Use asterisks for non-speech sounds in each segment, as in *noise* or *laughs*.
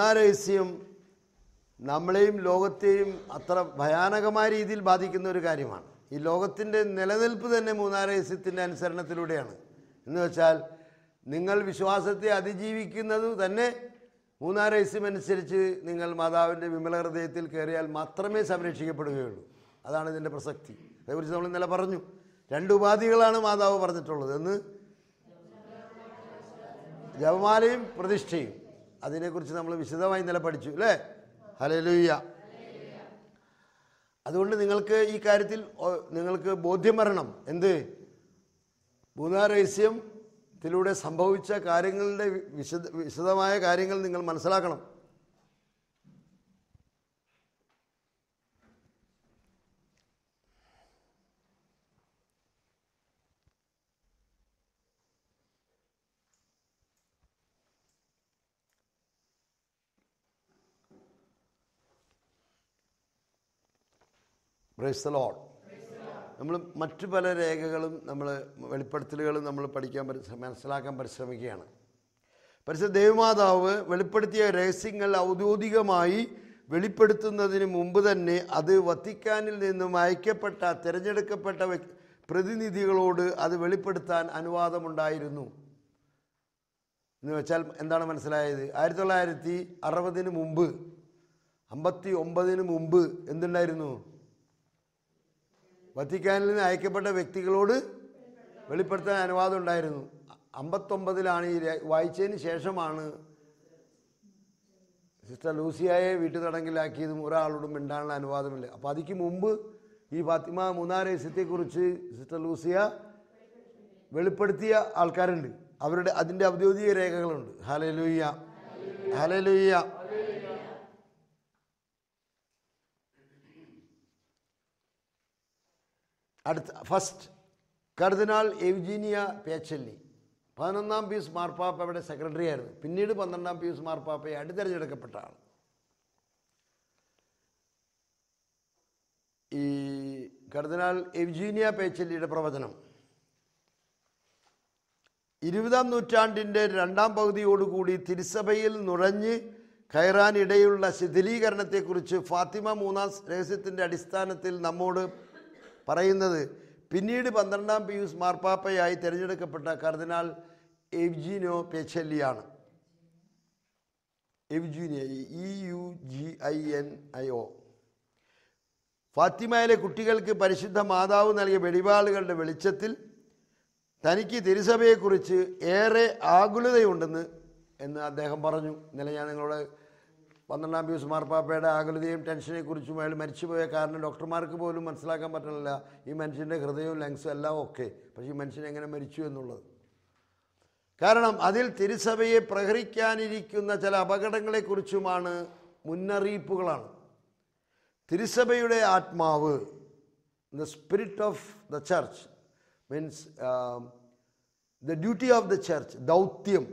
കരുണാരഹസ്യം നമ്മളെയും ലോകത്തെയും അത്ര ഭയാനകമായ രീതിയിൽ ബാധിക്കുന്ന ഒരു കാര്യമാണ് ഈ ലോകത്തിൻ്റെ നിലനിൽപ്പ് തന്നെ മൂന്നാരഹസ്യത്തിൻ്റെ അനുസരണത്തിലൂടെയാണ് എന്ന് വെച്ചാൽ നിങ്ങൾ വിശ്വാസത്തെ അതിജീവിക്കുന്നത് തന്നെ മൂന്നാരഹസ്യം അനുസരിച്ച് നിങ്ങൾ മാതാവിൻ്റെ വിമല ഹൃദയത്തിൽ കയറിയാൽ മാത്രമേ സംരക്ഷിക്കപ്പെടുകയുള്ളൂ അതാണ് ഇതിൻ്റെ പ്രസക്തി അതേക്കുറിച്ച് നമ്മൾ ഇന്നലെ പറഞ്ഞു രണ്ട് ഉപാധികളാണ് മാതാവ് പറഞ്ഞിട്ടുള്ളത് എന്ന് ജപമാലയും പ്രതിഷ്ഠയും അതിനെക്കുറിച്ച് നമ്മൾ വിശദമായി ഇന്നലെ പഠിച്ചു അല്ലേ ഹലലുയ്യ അതുകൊണ്ട് നിങ്ങൾക്ക് ഈ കാര്യത്തിൽ നിങ്ങൾക്ക് ബോധ്യം വരണം എന്ത് രഹസ്യത്തിലൂടെ സംഭവിച്ച കാര്യങ്ങളുടെ വിശദ വിശദമായ കാര്യങ്ങൾ നിങ്ങൾ മനസ്സിലാക്കണം പ്രൈസലോൺ നമ്മൾ മറ്റു പല രേഖകളും നമ്മൾ വെളിപ്പെടുത്തലുകളും നമ്മൾ പഠിക്കാൻ മനസ്സിലാക്കാൻ പരിശ്രമിക്കുകയാണ് പരിശുദ്ധ ദേവമാതാവ് വെളിപ്പെടുത്തിയ രഹസ്യങ്ങൾ ഔദ്യോഗികമായി വെളിപ്പെടുത്തുന്നതിന് മുമ്പ് തന്നെ അത് വത്തിക്കാനിൽ നിന്നും അയക്കപ്പെട്ട തിരഞ്ഞെടുക്കപ്പെട്ട പ്രതിനിധികളോട് അത് വെളിപ്പെടുത്താൻ അനുവാദമുണ്ടായിരുന്നു എന്ന് വെച്ചാൽ എന്താണ് മനസ്സിലായത് ആയിരത്തി തൊള്ളായിരത്തി അറുപതിന് മുമ്പ് അമ്പത്തി ഒമ്പതിന് മുമ്പ് എന്തുണ്ടായിരുന്നു വത്തിക്കാനിൽ നിന്ന് അയക്കപ്പെട്ട വ്യക്തികളോട് വെളിപ്പെടുത്താൻ അനുവാദം ഉണ്ടായിരുന്നു അമ്പത്തൊമ്പതിലാണ് ഈ വായിച്ചതിന് ശേഷമാണ് സിസ്റ്റർ ലൂസിയായെ വീട്ടു തടങ്കിലാക്കിയതും ഒരാളോടും മിണ്ടാനുള്ള അനുവാദമില്ല അപ്പോൾ അതിക്ക് മുമ്പ് ഈ ഫാത്തിമ മൂന്നാർ രഹസ്യത്തെക്കുറിച്ച് സിസ്റ്റർ ലൂസിയ വെളിപ്പെടുത്തിയ ആൾക്കാരുണ്ട് അവരുടെ അതിൻ്റെ ഔദ്യോഗിക രേഖകളുണ്ട് ഹലലുയ്യ ഹലലുയ്യ അടുത്ത ഫസ്റ്റ് കർദിനാൾ എവ്ജീനിയ പേച്ചല്ലി പതിനൊന്നാം പീസ് മാർപ്പാപ്പയുടെ സെക്രട്ടറി ആയിരുന്നു പിന്നീട് പന്ത്രണ്ടാം പീസ് മാർപ്പാപ്പയായിട്ട് തിരഞ്ഞെടുക്കപ്പെട്ട ആൾ ഈ കർദിനാൾ എവ്ജീനിയ പേച്ചല്ലിയുടെ പ്രവചനം ഇരുപതാം നൂറ്റാണ്ടിൻ്റെ രണ്ടാം പകുതിയോടുകൂടി തിരുസഭയിൽ നുഴഞ്ഞ് കയറാനിടയുള്ള ശിഥിലീകരണത്തെക്കുറിച്ച് ഫാത്തിമ മൂന്നാം രഹസ്യത്തിൻ്റെ അടിസ്ഥാനത്തിൽ നമ്മോട് പറയുന്നത് പിന്നീട് പന്ത്രണ്ടാം പീയൂസ് മാർപ്പാപ്പയായി തിരഞ്ഞെടുക്കപ്പെട്ട കർദിനാൾ എവ്ജിനോ പെച്ചല്ലിയാണ് Eugenia E e U G I N I O ഫാത്തിമയിലെ കുട്ടികൾക്ക് പരിശുദ്ധ മാതാവ് നൽകിയ വെടിവാളുകളുടെ വെളിച്ചത്തിൽ തനിക്ക് തിരുസഭയെക്കുറിച്ച് ഏറെ ആകുലതയുണ്ടെന്ന് എന്ന് അദ്ദേഹം പറഞ്ഞു ഇന്നലെ ഞാൻ നിങ്ങളോട് പന്ത്രണ്ടാം പീസ് മാർപ്പാപ്പയുടെ ടെൻഷനെ കുറിച്ചും അയാൾ മരിച്ചുപോയ കാരണം ഡോക്ടർമാർക്ക് പോലും മനസ്സിലാക്കാൻ പറ്റണില്ല ഈ മനുഷ്യൻ്റെ ഹൃദയവും ലങ്സും എല്ലാം ഓക്കെ പക്ഷേ ഈ മനുഷ്യൻ എങ്ങനെ മരിച്ചു എന്നുള്ളത് കാരണം അതിൽ തിരുസഭയെ പ്രഹരിക്കാനിരിക്കുന്ന ചില അപകടങ്ങളെക്കുറിച്ചുമാണ് മുന്നറിയിപ്പുകളാണ് തിരുസഭയുടെ ആത്മാവ് the spirit of the church means the duty of the church ദൗത്യം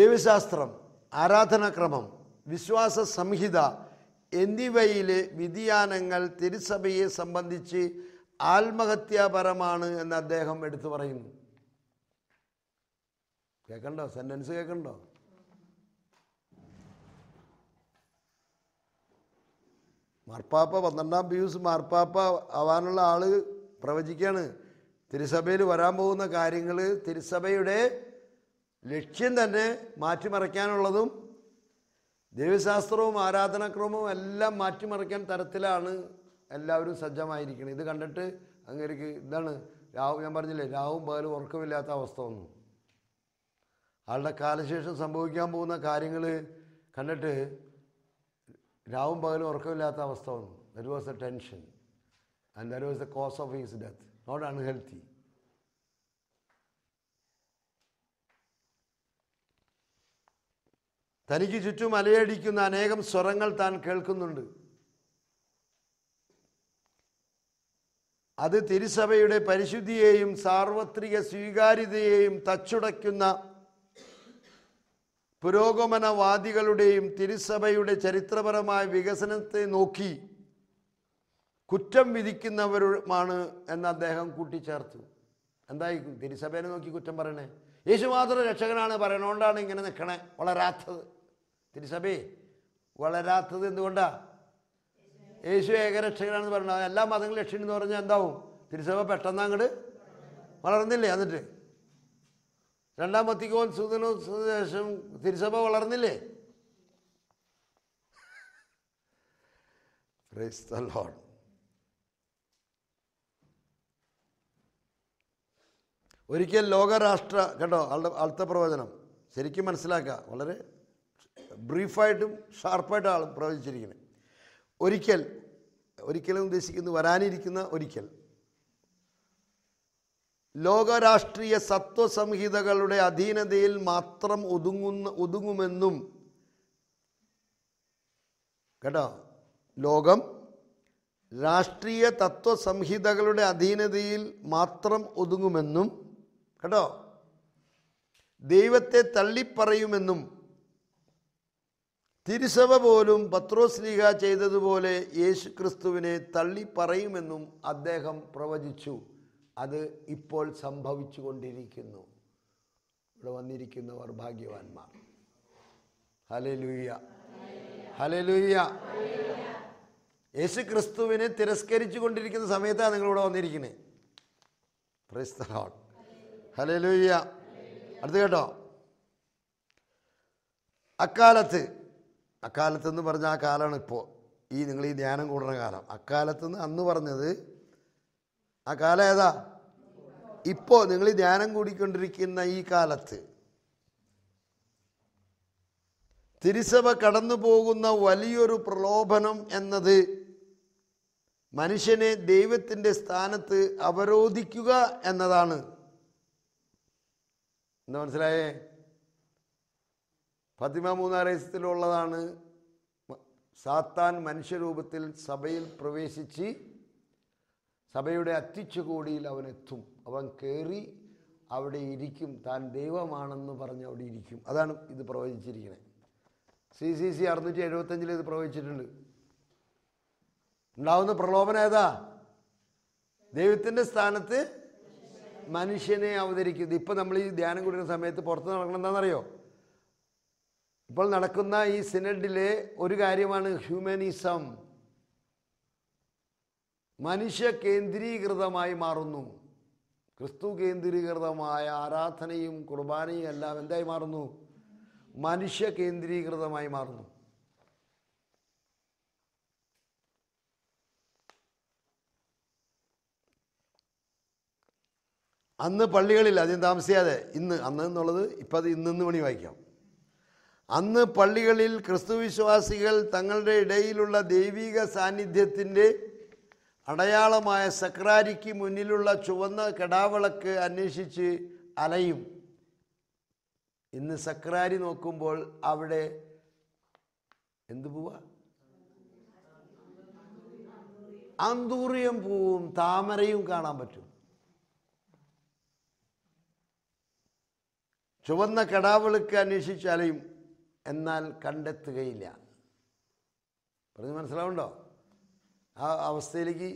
ദൈവശാസ്ത്രം ആരാധനാക്രമം വിശ്വാസ സംഹിത എന്നിവയിലെ വ്യതിയാനങ്ങൾ തിരുസഭയെ സംബന്ധിച്ച് ആത്മഹത്യാപരമാണ് എന്ന് അദ്ദേഹം എടുത്തു പറയുന്നു കേൾക്കണ്ടോ സെന്റൻസ് കേൾക്കണ്ടോ മാർപ്പാപ്പ പന്ത്രണ്ടാം പീയൂസ് മാർപ്പാപ്പ ആവാനുള്ള ആള് പ്രവചിക്കാണ് തിരുസഭയിൽ വരാൻ പോകുന്ന കാര്യങ്ങൾ തിരുസഭയുടെ ലക്ഷ്യം തന്നെ മാറ്റിമറിക്കാനുള്ളതും ദൈവശാസ്ത്രവും ആരാധനാക്രമവും എല്ലാം മാറ്റിമറിക്കാൻ തരത്തിലാണ് എല്ലാവരും സജ്ജമായിരിക്കുന്നത് ഇത് കണ്ടിട്ട് അങ്ങേക്ക് ഇതാണ് രാഹു ഞാൻ പറഞ്ഞില്ലേ രാവും പകലും ഉറക്കമില്ലാത്ത അവസ്ഥ വന്നു ആളുടെ കാലശേഷം സംഭവിക്കാൻ പോകുന്ന കാര്യങ്ങൾ കണ്ടിട്ട് രാവും പകലും ഉറക്കമില്ലാത്ത അവസ്ഥ വന്നു that was a tension and that was a cause of his death not unhealthy തനിക്ക് ചുറ്റും അലയടിക്കുന്ന അനേകം സ്വരങ്ങൾ താൻ കേൾക്കുന്നുണ്ട് അത് തിരുസഭയുടെ പരിശുദ്ധിയെയും സാർവത്രിക സ്വീകാര്യതയെയും തച്ചുടയ്ക്കുന്ന പുരോഗമനവാദികളുടെയും തിരുസഭയുടെ ചരിത്രപരമായ വികസനത്തെ നോക്കി കുറ്റം വിധിക്കുന്നവരുമാണ് എന്ന് അദ്ദേഹം കൂട്ടിച്ചേർത്തു എന്തായി തിരുസഭേനെ നോക്കി കുറ്റം പറയണേ യേശു മാത്രം രക്ഷകനാണ് പറയണോണ്ടാണ് ഇങ്ങനെ നിൽക്കണേ വളരാത്തത് തിരുസഭേ വളരാത്തത് എന്തുകൊണ്ടാ യേശു ഏകരക്ഷകനാണെന്ന് പറയുന്നത് എല്ലാ മതങ്ങളും ലക്ഷ്യം എന്ന് പറഞ്ഞാൽ എന്താവും തിരുസഭ പെട്ടെന്ന് അങ്ങോട്ട് വളർന്നില്ലേ എന്നിട്ട് രണ്ടാം പത്തിക്കോൻ സുദിനോശേഷം തിരുസഭ വളർന്നില്ലേ ലോഡ് *laughs* ഒരിക്കൽ ലോകരാഷ്ട്ര കേട്ടോ അടുത്ത പ്രവചനം ശരിക്കും മനസ്സിലാക്കുക വളരെ ബ്രീഫായിട്ടും ആളും പ്രവചിച്ചിരിക്കുന്നത് ഒരിക്കൽ ഒരിക്കലും ഉദ്ദേശിക്കുന്നു വരാനിരിക്കുന്ന ഒരിക്കൽ ലോകരാഷ്ട്രീയ സത്വസംഹിതകളുടെ അധീനതയിൽ മാത്രം ഒതുങ്ങുന്ന ഒതുങ്ങുമെന്നും കേട്ടോ ലോകം രാഷ്ട്രീയ തത്വസംഹിതകളുടെ അധീനതയിൽ മാത്രം ഒതുങ്ങുമെന്നും കേട്ടോ ദൈവത്തെ തള്ളിപ്പറയുമെന്നും തിരുസഭ പോലും പത്രോസ്ലീഹ ചെയ്തതുപോലെ യേശു ക്രിസ്തുവിനെ പറയുമെന്നും അദ്ദേഹം പ്രവചിച്ചു അത് ഇപ്പോൾ സംഭവിച്ചു കൊണ്ടിരിക്കുന്നു ഇവിടെ വന്നിരിക്കുന്നവർ ഭാഗ്യവാന്മാർ ഹലലുയ്യ ഹലലുയ്യ യേശു ക്രിസ്തുവിനെ തിരസ്കരിച്ചു കൊണ്ടിരിക്കുന്ന സമയത്താണ് നിങ്ങളിവിടെ വന്നിരിക്കുന്നത് പ്രൈസ്തലോട്ട് ഹലലുയ്യ അടുത്ത് കേട്ടോ അക്കാലത്ത് അക്കാലത്തെന്ന് പറഞ്ഞ ആ കാലമാണ് ഇപ്പോൾ ഈ നിങ്ങൾ ഈ ധ്യാനം കൂടുന്ന കാലം അക്കാലത്തുനിന്ന് അന്ന് പറഞ്ഞത് ആ കാലം ഏതാ ഇപ്പോൾ നിങ്ങൾ ഈ ധ്യാനം കൂടിക്കൊണ്ടിരിക്കുന്ന ഈ കാലത്ത് തിരുസഭ കടന്നു പോകുന്ന വലിയൊരു പ്രലോഭനം എന്നത് മനുഷ്യനെ ദൈവത്തിൻ്റെ സ്ഥാനത്ത് അവരോധിക്കുക എന്നതാണ് എന്താ മനസ്സിലായേ ഫത്തിമ ഉള്ളതാണ് സാത്താൻ മനുഷ്യരൂപത്തിൽ സഭയിൽ പ്രവേശിച്ച് സഭയുടെ അവൻ അവനെത്തും അവൻ കയറി അവിടെ ഇരിക്കും താൻ ദൈവമാണെന്ന് പറഞ്ഞ് അവിടെ ഇരിക്കും അതാണ് ഇത് പ്രവചിച്ചിരിക്കുന്നത് സി സി സി അറുന്നൂറ്റി എഴുപത്തഞ്ചിൽ ഇത് പ്രവചിച്ചിട്ടുണ്ട് ഉണ്ടാവുന്ന പ്രലോഭനം ഏതാ ദൈവത്തിൻ്റെ സ്ഥാനത്ത് മനുഷ്യനെ അവതരിക്കുന്നത് ഇപ്പം നമ്മൾ ഈ ധ്യാനം കൂടുന്ന സമയത്ത് പുറത്ത് നടക്കണം എന്താണെന്നറിയോ ഇപ്പോൾ നടക്കുന്ന ഈ സിനഡിലെ ഒരു കാര്യമാണ് ഹ്യൂമനിസം മനുഷ്യ കേന്ദ്രീകൃതമായി മാറുന്നു ക്രിസ്തു കേന്ദ്രീകൃതമായ ആരാധനയും കുർബാനയും എല്ലാം എന്തായി മാറുന്നു മനുഷ്യ കേന്ദ്രീകൃതമായി മാറുന്നു അന്ന് പള്ളികളിൽ അധികം താമസിയാതെ ഇന്ന് അന്ന് എന്നുള്ളത് ഇപ്പം അത് ഇന്നിന്ന് മണി വായിക്കാം അന്ന് പള്ളികളിൽ ക്രിസ്തുവിശ്വാസികൾ തങ്ങളുടെ ഇടയിലുള്ള ദൈവിക സാന്നിധ്യത്തിൻ്റെ അടയാളമായ സക്രാരിക്ക് മുന്നിലുള്ള ചുവന്ന കെടാവിളക്ക് അന്വേഷിച്ച് അലയും ഇന്ന് സക്രാരി നോക്കുമ്പോൾ അവിടെ എന്തു പൂവാ അന്തൂറിയം പൂവും താമരയും കാണാൻ പറ്റും ചുവന്ന കടാവിളക്ക് അന്വേഷിച്ച് അലയും എന്നാൽ കണ്ടെത്തുകയില്ല പറഞ്ഞ് മനസ്സിലാവുണ്ടോ ആ അവസ്ഥയിലേക്ക്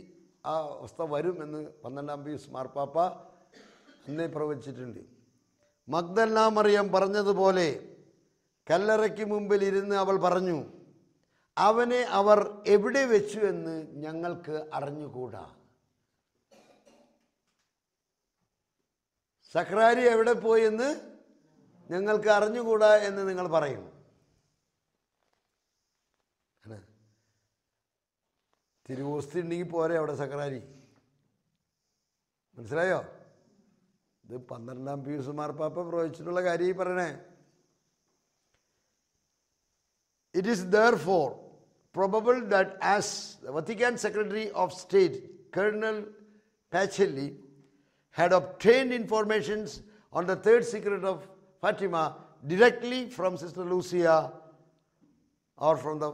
ആ അവസ്ഥ വരും എന്ന് പന്ത്രണ്ടാം പീസ് മാർപ്പാപ്പ അന്നേ പ്രവചിച്ചിട്ടുണ്ട് മഗ്ദല്ല മറിയം പറഞ്ഞതുപോലെ കല്ലറയ്ക്ക് മുമ്പിൽ ഇരുന്ന് അവൾ പറഞ്ഞു അവനെ അവർ എവിടെ വെച്ചു എന്ന് ഞങ്ങൾക്ക് അറിഞ്ഞുകൂടാ സഹ്രാരി എവിടെ പോയെന്ന് ഞങ്ങൾക്ക് അറിഞ്ഞുകൂടാ എന്ന് നിങ്ങൾ പറയും तिवस्तर अवड़े सक्रारी मनसो इत पन्म पी एस मार्पाप प्रवचण it is there for probable that आतीन secretary of state cardinal Pacelli head of train information on secret of Fatima directly from sister Lucia और from the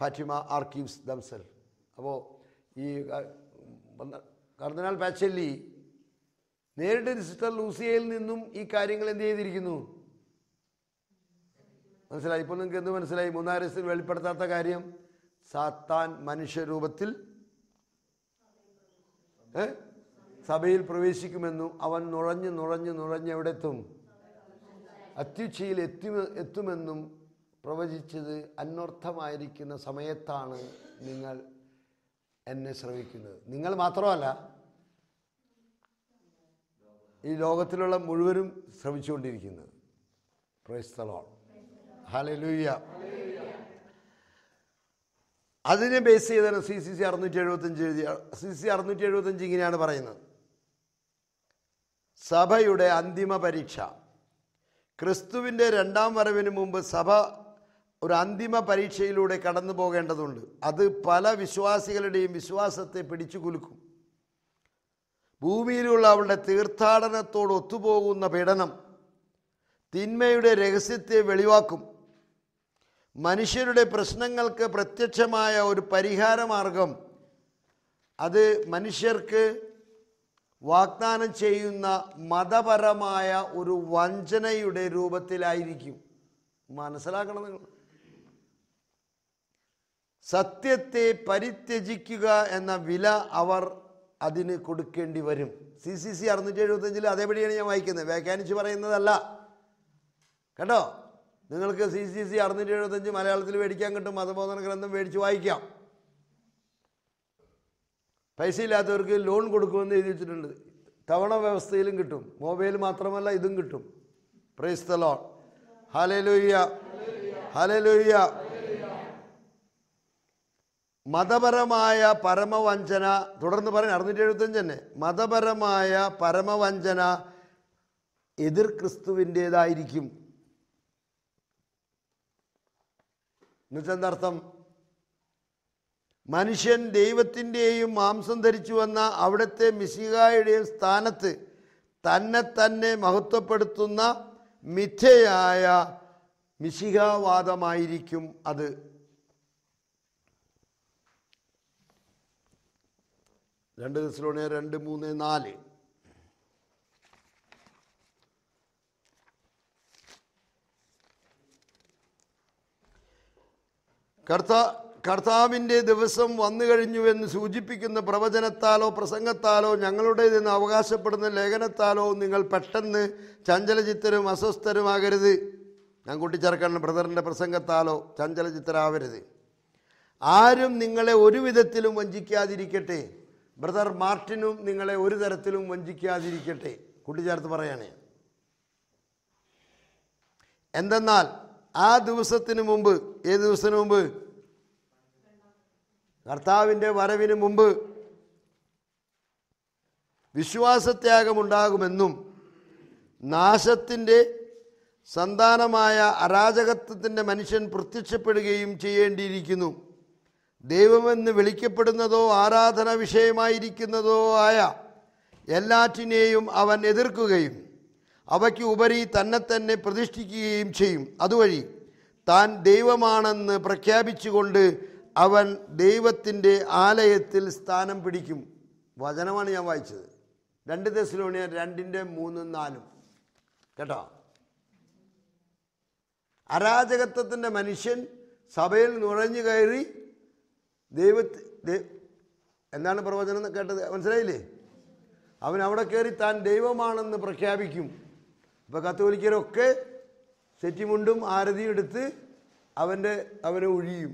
Fatima archives themselves അപ്പോൾ ഈ കർദിനാൾ പാച്ചല്ലി നേരിട്ട് സിസ്റ്റർ ലൂസിയയിൽ നിന്നും ഈ കാര്യങ്ങൾ എന്ത് ചെയ്തിരിക്കുന്നു മനസ്സിലായി ഇപ്പോൾ നിങ്ങൾക്ക് എന്ത് മനസ്സിലായി മൂന്നാരസിൽ വെളിപ്പെടുത്താത്ത കാര്യം സാത്താൻ മനുഷ്യരൂപത്തിൽ സഭയിൽ പ്രവേശിക്കുമെന്നും അവൻ നുഴഞ്ഞ് നുഴഞ്ഞ് നുഴഞ്ഞ് എവിടെ എത്തും അത്യുച്ചയിൽ എത്തി എത്തുമെന്നും പ്രവചിച്ചത് അന്വർത്ഥമായിരിക്കുന്ന സമയത്താണ് നിങ്ങൾ എന്നെ ശ്രവിക്കുന്നത് നിങ്ങൾ മാത്രമല്ല ഈ ലോകത്തിലുള്ള മുഴുവനും ശ്രമിച്ചുകൊണ്ടിരിക്കുന്നത് പ്രൈസ്തലോൾ ഹലലൂയ അതിനെ ബേസ് ചെയ്താണ് സി സി സി അറുന്നൂറ്റി എഴുപത്തഞ്ച് എഴുതിയ സി സി അറുന്നൂറ്റി എഴുപത്തഞ്ച് ഇങ്ങനെയാണ് പറയുന്നത് സഭയുടെ അന്തിമ പരീക്ഷ ക്രിസ്തുവിൻ്റെ രണ്ടാം വരവിന് മുമ്പ് സഭ ഒരു അന്തിമ പരീക്ഷയിലൂടെ കടന്നു പോകേണ്ടതുണ്ട് അത് പല വിശ്വാസികളുടെയും വിശ്വാസത്തെ പിടിച്ചു കുലുക്കും ഭൂമിയിലുള്ള അവളുടെ തീർത്ഥാടനത്തോട് ഒത്തുപോകുന്ന പീഡനം തിന്മയുടെ രഹസ്യത്തെ വെളിവാക്കും മനുഷ്യരുടെ പ്രശ്നങ്ങൾക്ക് പ്രത്യക്ഷമായ ഒരു പരിഹാരമാർഗം അത് മനുഷ്യർക്ക് വാഗ്ദാനം ചെയ്യുന്ന മതപരമായ ഒരു വഞ്ചനയുടെ രൂപത്തിലായിരിക്കും മനസ്സിലാക്കണം നിങ്ങൾ സത്യത്തെ പരിത്യജിക്കുക എന്ന വില അവർ അതിന് കൊടുക്കേണ്ടി വരും സി സി സി അറുന്നൂറ്റി എഴുപത്തഞ്ചിൽ അതേപടിയാണ് ഞാൻ വായിക്കുന്നത് വ്യാഖ്യാനിച്ച് പറയുന്നതല്ല കേട്ടോ നിങ്ങൾക്ക് സി സി സി അറുന്നൂറ്റി എഴുപത്തഞ്ച് മലയാളത്തിൽ മേടിക്കാൻ കിട്ടും മതബോധന ഗ്രന്ഥം മേടിച്ച് വായിക്കാം പൈസ ഇല്ലാത്തവർക്ക് ലോൺ കൊടുക്കുമെന്ന് എഴുതി വെച്ചിട്ടുണ്ട് തവണ വ്യവസ്ഥയിലും കിട്ടും മൊബൈൽ മാത്രമല്ല ഇതും കിട്ടും പ്രൈസ് ദ ലോൺ ഹലേ ലോയ്യ ഹലേ ലോയ്യ മതപരമായ പരമവഞ്ചന തുടർന്ന് പറയുന്നത് അറുന്നൂറ്റി എഴുപത്തഞ്ച് തന്നെ മതപരമായ പരമവഞ്ചന എതിർ ക്രിസ്തുവിൻ്റേതായിരിക്കും എന്നുവെച്ചെന്തർത്ഥം മനുഷ്യൻ ദൈവത്തിൻ്റെയും മാംസം ധരിച്ചു വന്ന അവിടുത്തെ മിശികായുടെയും സ്ഥാനത്ത് തന്നെ തന്നെ മഹത്വപ്പെടുത്തുന്ന മിഥയായ മിശികാവാദമായിരിക്കും അത് രണ്ട് ദിവസം രണ്ട് മൂന്ന് നാല് കർത്താ കർത്താവിൻ്റെ ദിവസം വന്നു കഴിഞ്ഞുവെന്ന് സൂചിപ്പിക്കുന്ന പ്രവചനത്താലോ പ്രസംഗത്താലോ നിന്ന് അവകാശപ്പെടുന്ന ലേഖനത്താലോ നിങ്ങൾ പെട്ടെന്ന് ചഞ്ചലചിത്തരും അസ്വസ്ഥരുമാകരുത് ഞാൻ കൂട്ടിച്ചേർക്കണം ബ്രദറിൻ്റെ പ്രസംഗത്താലോ ചഞ്ചലചിത്തരാവരുത് ആരും നിങ്ങളെ ഒരു വിധത്തിലും വഞ്ചിക്കാതിരിക്കട്ടെ ബ്രദർ മാർട്ടിനും നിങ്ങളെ ഒരു തരത്തിലും വഞ്ചിക്കാതിരിക്കട്ടെ കൂട്ടിച്ചേർത്ത് പറയാണ് എന്തെന്നാൽ ആ ദിവസത്തിന് മുമ്പ് ഏത് ദിവസത്തിന് മുമ്പ് കർത്താവിൻ്റെ വരവിന് മുമ്പ് വിശ്വാസത്യാഗമുണ്ടാകുമെന്നും നാശത്തിൻ്റെ സന്താനമായ അരാജകത്വത്തിൻ്റെ മനുഷ്യൻ പ്രത്യക്ഷപ്പെടുകയും ചെയ്യേണ്ടിയിരിക്കുന്നു ദൈവമെന്ന് വിളിക്കപ്പെടുന്നതോ ആരാധന വിഷയമായിരിക്കുന്നതോ ആയ എല്ലാറ്റിനെയും അവൻ എതിർക്കുകയും അവയ്ക്ക് ഉപരി തന്നെ തന്നെ പ്രതിഷ്ഠിക്കുകയും ചെയ്യും അതുവഴി താൻ ദൈവമാണെന്ന് പ്രഖ്യാപിച്ചുകൊണ്ട് അവൻ ദൈവത്തിൻ്റെ ആലയത്തിൽ സ്ഥാനം പിടിക്കും വചനമാണ് ഞാൻ വായിച്ചത് രണ്ട് തെസ്ലോണിയ രണ്ടിൻ്റെ മൂന്നും നാലും കേട്ടോ അരാജകത്വത്തിൻ്റെ മനുഷ്യൻ സഭയിൽ നുഴഞ്ഞു കയറി ദൈവത്തെ എന്താണ് പ്രവചനം എന്ന് കേട്ടത് മനസ്സിലായില്ലേ അവൻ അവിടെ കയറി താൻ ദൈവമാണെന്ന് പ്രഖ്യാപിക്കും ഇപ്പം കത്തോലിക്കരൊക്കെ സെറ്റിമുണ്ടും ആരതിയും എടുത്ത് അവൻ്റെ അവനെ ഒഴിയും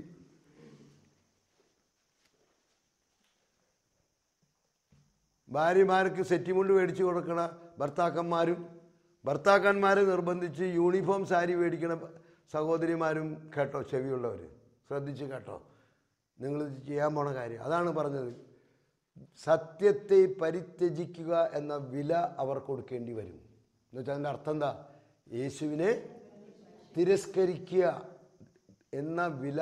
ഭാര്യമാർക്ക് സെറ്റിമുണ്ട് മേടിച്ചു കൊടുക്കണ ഭർത്താക്കന്മാരും ഭർത്താക്കന്മാരെ നിർബന്ധിച്ച് യൂണിഫോം സാരി മേടിക്കണ സഹോദരിമാരും കേട്ടോ ചെവിയുള്ളവർ ശ്രദ്ധിച്ച് കേട്ടോ നിങ്ങൾ ചെയ്യാൻ പോണ കാര്യം അതാണ് പറഞ്ഞത് സത്യത്തെ പരിത്യജിക്കുക എന്ന വില അവർ കൊടുക്കേണ്ടി വരും എന്ന് വെച്ചാൽ അതിൻ്റെ അർത്ഥം എന്താ യേശുവിനെ തിരസ്കരിക്കുക എന്ന വില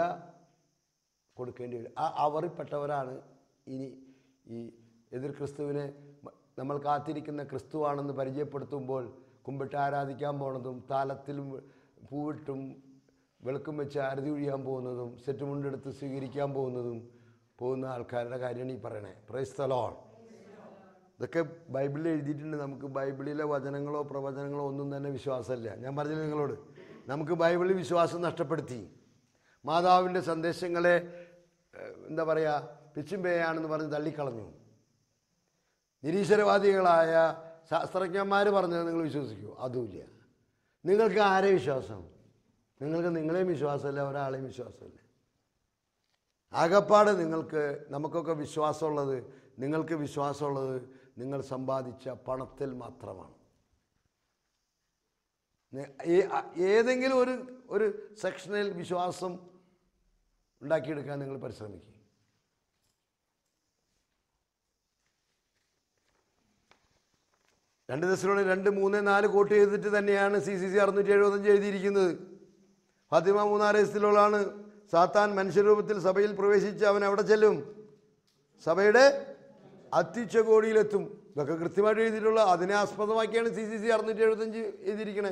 കൊടുക്കേണ്ടി വരും ആ അവറിൽപ്പെട്ടവരാണ് ഇനി ഈ എതിർ ക്രിസ്തുവിനെ നമ്മൾ കാത്തിരിക്കുന്ന ക്രിസ്തുവാണെന്ന് പരിചയപ്പെടുത്തുമ്പോൾ കുമ്പിട്ട് ആരാധിക്കാൻ പോണതും താലത്തിലും പൂവിട്ടും വെളുക്കും വെച്ച് ആരതി ഒഴിയാൻ പോകുന്നതും സെറ്റ് മുണ്ടെടുത്ത് സ്വീകരിക്കാൻ പോകുന്നതും പോകുന്ന ആൾക്കാരുടെ കാര്യമാണ് ഈ പറയണേ പ്രൈസ് തലോൺ ഇതൊക്കെ ബൈബിളിൽ എഴുതിയിട്ടുണ്ട് നമുക്ക് ബൈബിളിലെ വചനങ്ങളോ പ്രവചനങ്ങളോ ഒന്നും തന്നെ വിശ്വാസമില്ല ഞാൻ പറഞ്ഞില്ല നിങ്ങളോട് നമുക്ക് ബൈബിളിൽ വിശ്വാസം നഷ്ടപ്പെടുത്തി മാതാവിൻ്റെ സന്ദേശങ്ങളെ എന്താ പറയുക പിച്ചുംപേയാണെന്ന് പറഞ്ഞ് തള്ളിക്കളഞ്ഞു നിരീശ്വരവാദികളായ ശാസ്ത്രജ്ഞന്മാർ പറഞ്ഞത് നിങ്ങൾ വിശ്വസിക്കൂ അതുമില്ല നിങ്ങൾക്ക് ആരെ വിശ്വാസം നിങ്ങൾക്ക് നിങ്ങളെയും വിശ്വാസമില്ല ഒരാളെയും വിശ്വാസമില്ല ആകപ്പാട് നിങ്ങൾക്ക് നമുക്കൊക്കെ വിശ്വാസമുള്ളത് നിങ്ങൾക്ക് വിശ്വാസമുള്ളത് നിങ്ങൾ സമ്പാദിച്ച പണത്തിൽ മാത്രമാണ് ഏതെങ്കിലും ഒരു ഒരു സെക്ഷനിൽ വിശ്വാസം ഉണ്ടാക്കിയെടുക്കാൻ നിങ്ങൾ പരിശ്രമിക്കും രണ്ട് ദിവസത്തിലൂടെ രണ്ട് മൂന്ന് നാല് കോട്ട് ചെയ്തിട്ട് തന്നെയാണ് സി സി സി അറുന്നൂറ്റി എഴുപത്തഞ്ച് എഴുതിയിരിക്കുന്നത് ഫാത്തിമ മൂന്നാല് വയസ്സിലുള്ളതാണ് സാത്താൻ മനുഷ്യരൂപത്തിൽ സഭയിൽ പ്രവേശിച്ച് അവൻ അവിടെ ചെല്ലും സഭയുടെ അത്യുച്ചകോടിയിലെത്തും ഇതൊക്കെ കൃത്യമായിട്ട് എഴുതിയിട്ടുള്ള അതിനെ ആസ്പദമാക്കിയാണ് സി സി സി അറുന്നൂറ്റി എഴുപത്തഞ്ച് എഴുതിയിരിക്കണേ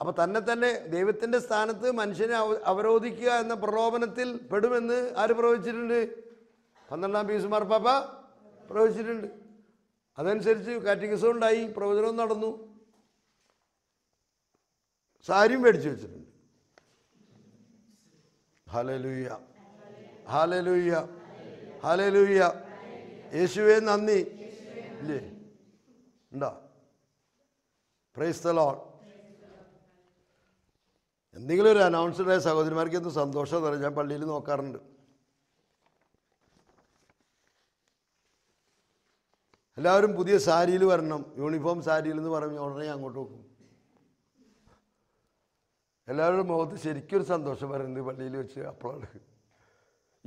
അപ്പോൾ തന്നെ തന്നെ ദൈവത്തിന്റെ സ്ഥാനത്ത് മനുഷ്യനെ അവരോധിക്കുക എന്ന പ്രലോഭനത്തിൽ പെടുമെന്ന് ആര് പ്രവചിച്ചിട്ടുണ്ട് പന്ത്രണ്ടാം പീസ് മാർപ്പാപ്പ പ്രവചിച്ചിട്ടുണ്ട് അതനുസരിച്ച് കാറ്റിക്കസും ഉണ്ടായി പ്രവചനവും നടന്നു സാരിയും മേടിച്ചു വെച്ചിട്ടുണ്ട് ഹലലൂയ ഹലലൂയ ഹലലൂയ യേശുവേ നന്ദി ഇല്ലേ ഉണ്ടോ പ്രൈസ് എന്തെങ്കിലും ഒരു അനൗൺസ്ഡായ സഹോദരിമാർക്ക് എന്ത് സന്തോഷം തരാം ഞാൻ പള്ളിയിൽ നോക്കാറുണ്ട് എല്ലാവരും പുതിയ സാരിയിൽ വരണം യൂണിഫോം സാരിയിൽ എന്ന് പറഞ്ഞ് ഉടനെ അങ്ങോട്ട് നോക്കും എല്ലാവരുടെ മുഖത്ത് ശരിക്കും ഒരു സന്തോഷം വരുന്നത് പള്ളിയിൽ വെച്ച് അപ്പോഴാണ്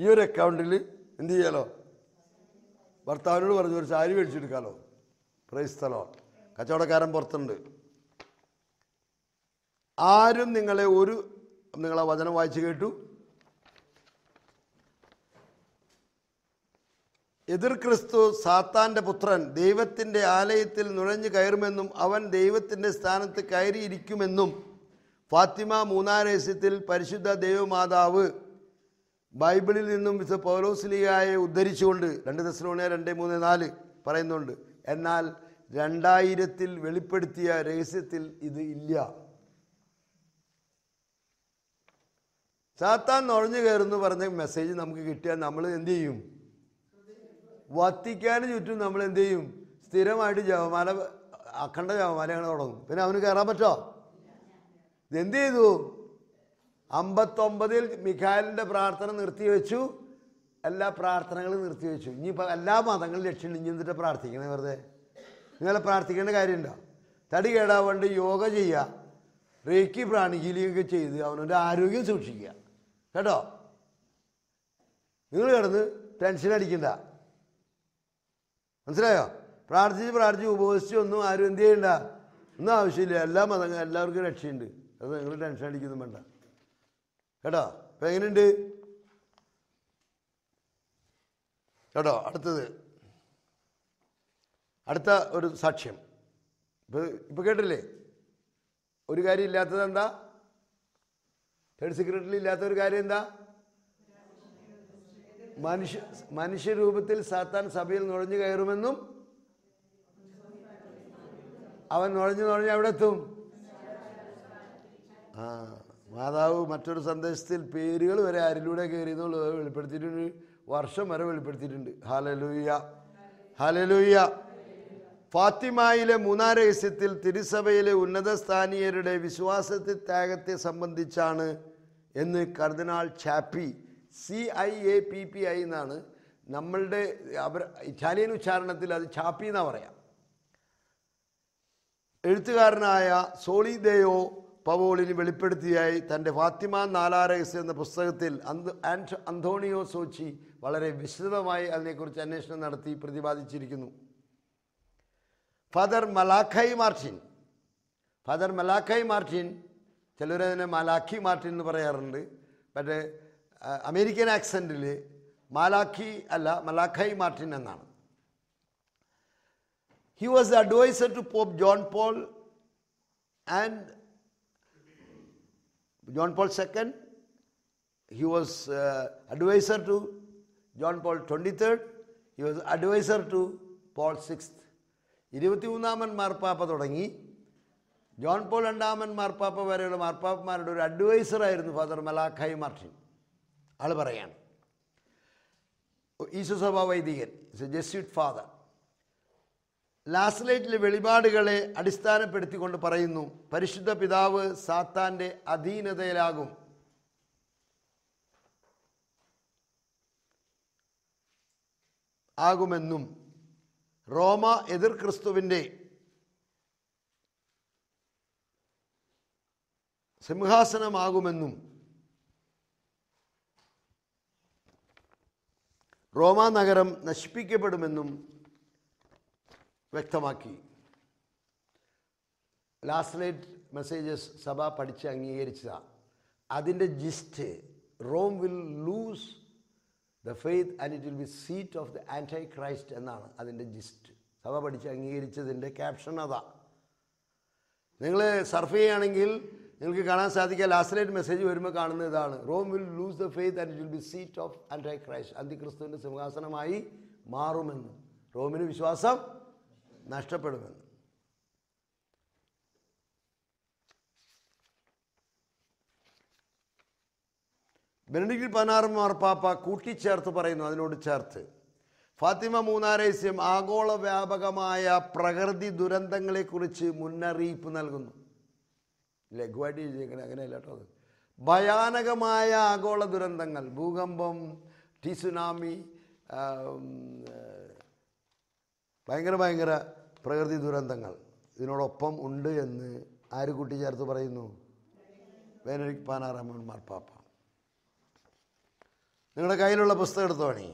ഈ ഒരു അക്കൗണ്ടിൽ എന്ത് ചെയ്യാലോ ഭർത്താവിനോട് പറഞ്ഞു ഒരു സാരി മേടിച്ചെടുക്കാലോ സ്ഥലോ കച്ചവടക്കാരൻ പുറത്തുണ്ട് ആരും നിങ്ങളെ ഒരു നിങ്ങളെ വചനം വായിച്ചു കേട്ടു എതിർ ക്രിസ്തു സാത്താന്റെ പുത്രൻ ദൈവത്തിന്റെ ആലയത്തിൽ നുഴഞ്ഞു കയറുമെന്നും അവൻ ദൈവത്തിന്റെ സ്ഥാനത്ത് കയറിയിരിക്കുമെന്നും ഫാത്തിമ മൂന്നാം രഹസ്യത്തിൽ പരിശുദ്ധ ദേവമാതാവ് ബൈബിളിൽ നിന്നും വിശുദ്ധ പൗലോസ്ലിയായെ ഉദ്ധരിച്ചുകൊണ്ട് രണ്ട് ദശലോണിയ രണ്ട് മൂന്ന് നാല് പറയുന്നുണ്ട് എന്നാൽ രണ്ടായിരത്തിൽ വെളിപ്പെടുത്തിയ രഹസ്യത്തിൽ ഇത് ഇല്ല സാത്താൻ നുഴഞ്ഞു കയറുന്ന പറഞ്ഞ മെസ്സേജ് നമുക്ക് കിട്ടിയാൽ നമ്മൾ എന്തു ചെയ്യും വത്തിക്കാൻ ചുറ്റും നമ്മൾ എന്തു ചെയ്യും സ്ഥിരമായിട്ട് ജപമാല അഖണ്ഡ ജപമാലയാണ് തുടങ്ങും പിന്നെ അവന് കയറാൻ പറ്റുമോ ഇതെന്ത് ചെയ്തു അമ്പത്തൊമ്പതിൽ മിഖാലിൻ്റെ പ്രാർത്ഥന നിർത്തിവെച്ചു എല്ലാ പ്രാർത്ഥനകളും നിർത്തിവെച്ചു ഇനിയിപ്പോൾ എല്ലാ മതങ്ങളും ലക്ഷ്യം ഇഞ്ഞിട്ട് പ്രാർത്ഥിക്കണേ വെറുതെ നിങ്ങളെ പ്രാർത്ഥിക്കേണ്ട കാര്യമുണ്ടോ തടി കേടാവേണ്ട യോഗ ചെയ്യുക റേക്കി പ്രാണിഹീലിയൊക്കെ ചെയ്ത് അവനവൻ്റെ ആരോഗ്യം സൂക്ഷിക്കുക കേട്ടോ നിങ്ങൾ കിടന്ന് ടെൻഷൻ അടിക്കണ്ട മനസ്സിലായോ പ്രാർത്ഥിച്ച് പ്രാർത്ഥിച്ച് ഉപവസിച്ചൊന്നും ഒന്നും ആരും എന്ത് ചെയ്യണ്ട ഒന്നും ആവശ്യമില്ല എല്ലാ മതങ്ങളും എല്ലാവർക്കും രക്ഷയുണ്ട് അത് നിങ്ങൾ ടെൻഷൻ അടിക്കുന്നു വേണ്ട കേട്ടോ അപ്പൊ എങ്ങനെയുണ്ട് കേട്ടോ അടുത്തത് അടുത്ത ഒരു സാക്ഷ്യം ഇപ്പോൾ ഇപ്പൊ കേട്ടില്ലേ ഒരു കാര്യം ഇല്ലാത്തത് എന്താ തേർഡ് സെക്രട്ടറിയിൽ ഇല്ലാത്ത ഒരു കാര്യം എന്താ മനുഷ്യ മനുഷ്യരൂപത്തിൽ സാത്താൻ സഭയിൽ നുഴഞ്ഞു കയറുമെന്നും അവൻ നുഴഞ്ഞു നുഴഞ്ഞ് അവിടെ എത്തും ആ മാതാവ് മറ്റൊരു സന്ദേശത്തിൽ പേരുകൾ വരെ ആരിലൂടെ കയറിയെന്നുള്ള വെളിപ്പെടുത്തിയിട്ടുണ്ട് വർഷം വരെ വെളിപ്പെടുത്തിയിട്ടുണ്ട് ഹലലൂയ ഹലലൂയ ഫാത്തിമയിലെ മൂന്നാം രഹസ്യത്തിൽ തിരുസഭയിലെ ഉന്നത സ്ഥാനീയരുടെ വിശ്വാസത്തെ ത്യാഗത്തെ സംബന്ധിച്ചാണ് എന്ന് കർദിനാൾ Ciappi C I A P P I എന്നാണ് നമ്മളുടെ അവർ ഇറ്റാലിയൻ ഉച്ചാരണത്തിൽ അത് ചാപ്പി എന്നാണ് പറയാം എഴുത്തുകാരനായ സോളിദേയോ പവോളിന് വെളിപ്പെടുത്തിയായി തൻ്റെ ഫാത്തിമ നാലാരഹസ് എന്ന പുസ്തകത്തിൽ അന്ത് ആൻഡ് അന്തോണിയോ സോച്ചി വളരെ വിശദമായി അതിനെക്കുറിച്ച് അന്വേഷണം നടത്തി പ്രതിപാദിച്ചിരിക്കുന്നു father Malachi Martin father Malachi Martin ചിലരതിനെ മലാഖി മാർട്ടിൻ എന്ന് പറയാറുണ്ട് പക്ഷേ അമേരിക്കൻ ആക്സൻറ്റിൽ മാലാഖി അല്ല മലാഖായി മാർട്ടിൻ എന്നാണ് he was advisor to Pope John Paul and John Paul II. He was uh, advisor to John Paul 23rd. He was advisor to Paul 6th. ഇരുപത്തിമൂന്നാമൻ മാർപ്പാപ്പ തുടങ്ങി John Paul രണ്ടാമൻ മാർപ്പാപ്പ വരെയുള്ള മാർപ്പാപ്പമാരുടെ ഒരു അഡ്വൈസറായിരുന്നു ഫാദർ മലാഖായി മാർട്ടിൻ ആൾ പറയാണ് ഈശോസഭ വൈദികൻ ഇസ് എ ജസ്യൂട്ട് ഫാദർ ലാസ്ലേറ്റിലെ വെളിപാടുകളെ അടിസ്ഥാനപ്പെടുത്തിക്കൊണ്ട് പറയുന്നു പരിശുദ്ധ പിതാവ് സാത്താൻ്റെ അധീനതയിലാകും ആകുമെന്നും റോമ എതിർ ക്രിസ്തുവിൻ്റെ സിംഹാസനമാകുമെന്നും റോമാ നഗരം നശിപ്പിക്കപ്പെടുമെന്നും വ്യക്തമാക്കി ലാസ്റ്റ് നൈറ്റ് മെസ്സേജസ് സഭ പഠിച്ച് അംഗീകരിച്ചതാണ് അതിൻ്റെ gist Rome will lose the faith and it will be seat of the antichrist എന്നാണ് അതിൻ്റെ ജിസ്റ്റ് സഭ പഠിച്ച് അംഗീകരിച്ചതിൻ്റെ ക്യാപ്ഷൻ അതാ നിങ്ങൾ സർഫ് ചെയ്യുകയാണെങ്കിൽ നിങ്ങൾക്ക് കാണാൻ സാധിക്കുക ലാസ്റ്റ് നൈറ്റ് മെസ്സേജ് വരുമ്പോൾ കാണുന്ന ഇതാണ് Rome will lose the faith and it will be seat of antichrist അന്തിക്രിസ്തുവിൻ്റെ സിംഹാസനമായി മാറുമെന്ന് റോമിന് വിശ്വാസം നഷ്ടപ്പെടുമെന്ന് ബെനഡിക്റ്റ് പതിനാറ് മാർപ്പാപ്പ കൂട്ടിച്ചേർത്ത് പറയുന്നു അതിനോട് ചേർത്ത് ഫാത്തിമ മൂന്നാരേസ്യം ആഗോള വ്യാപകമായ പ്രകൃതി ദുരന്തങ്ങളെക്കുറിച്ച് മുന്നറിയിപ്പ് നൽകുന്നു ലഘുവായിട്ട് എഴുതിയേക്കണേ അങ്ങനെയല്ല കേട്ടോ അത് ഭയാനകമായ ആഗോള ദുരന്തങ്ങൾ ഭൂകമ്പം ടിസുനാമി ഭയങ്കര ഭയങ്കര പ്രകൃതി ദുരന്തങ്ങൾ ഇതിനോടൊപ്പം ഉണ്ട് എന്ന് ആര് കൂട്ടിച്ചേർത്ത് പറയുന്നു വേനലിക് പാനാറാമൻ മാർപ്പാപ്പ നിങ്ങളുടെ കയ്യിലുള്ള പുസ്തകം എടുത്തോണി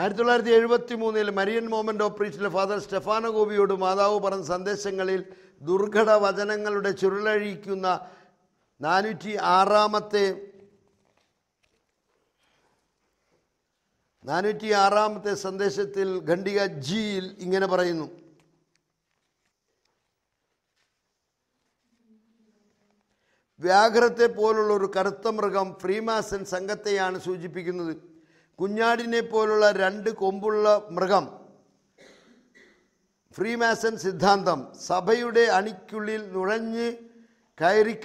ആയിരത്തി തൊള്ളായിരത്തി എഴുപത്തി മൂന്നിൽ മരിയൻ മോമൻ്റ് ഓഫ് പ്രീച്ചിലെ ഫാദർ സ്റ്റെഫാനോ ഗോപിയോട് മാതാവ് പറഞ്ഞ സന്ദേശങ്ങളിൽ ദുർഘട വചനങ്ങളുടെ ചുരുളഴിക്കുന്ന നാനൂറ്റി ആറാമത്തെ നാനൂറ്റി ആറാമത്തെ സന്ദേശത്തിൽ ഖണ്ഡിക ജിയിൽ ഇങ്ങനെ പറയുന്നു വ്യാഘ്രത്തെ പോലുള്ള ഒരു കറുത്ത മൃഗം ഫ്രീമാസൻ സംഘത്തെയാണ് സൂചിപ്പിക്കുന്നത് കുഞ്ഞാടിനെ പോലുള്ള രണ്ട് കൊമ്പുള്ള മൃഗം ഫ്രീമാസൻ സിദ്ധാന്തം സഭയുടെ അണിക്കുള്ളിൽ നുഴഞ്ഞ്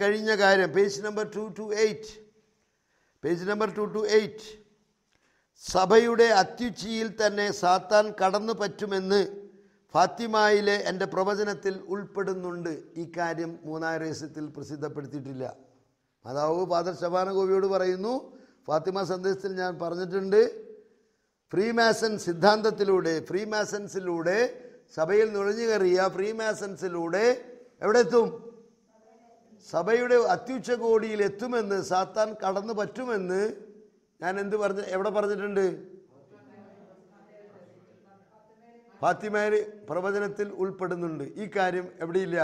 കഴിഞ്ഞ കാര്യം page number two two eight page number two two eight സഭയുടെ അത്യുച്ചിയിൽ തന്നെ സാത്താൻ കടന്നു പറ്റുമെന്ന് ഫാത്തിമയിലെ എൻ്റെ പ്രവചനത്തിൽ ഉൾപ്പെടുന്നുണ്ട് ഈ കാര്യം മൂന്നാം രഹസ്യത്തിൽ പ്രസിദ്ധപ്പെടുത്തിയിട്ടില്ല മാതാവ് ഫാദർ ശബാന ഗോപിയോട് പറയുന്നു ഫാത്തിമ സന്ദേശത്തിൽ ഞാൻ പറഞ്ഞിട്ടുണ്ട് ഫ്രീമാസൺ സിദ്ധാന്തത്തിലൂടെ ഫ്രീമാസൺസിലൂടെ സഭയിൽ നുഴഞ്ഞു കയറിയ ഫ്രീമാസൺസിലൂടെ എവിടെ എത്തും സഭയുടെ അത്യുച്ച കോടിയിൽ എത്തുമെന്ന് സാത്താൻ കടന്നു പറ്റുമെന്ന് ഞാൻ എന്ത് പറഞ്ഞ എവിടെ പറഞ്ഞിട്ടുണ്ട് ഫാത്തിമയിൽ പ്രവചനത്തിൽ ഉൾപ്പെടുന്നുണ്ട് ഈ കാര്യം എവിടെയില്ല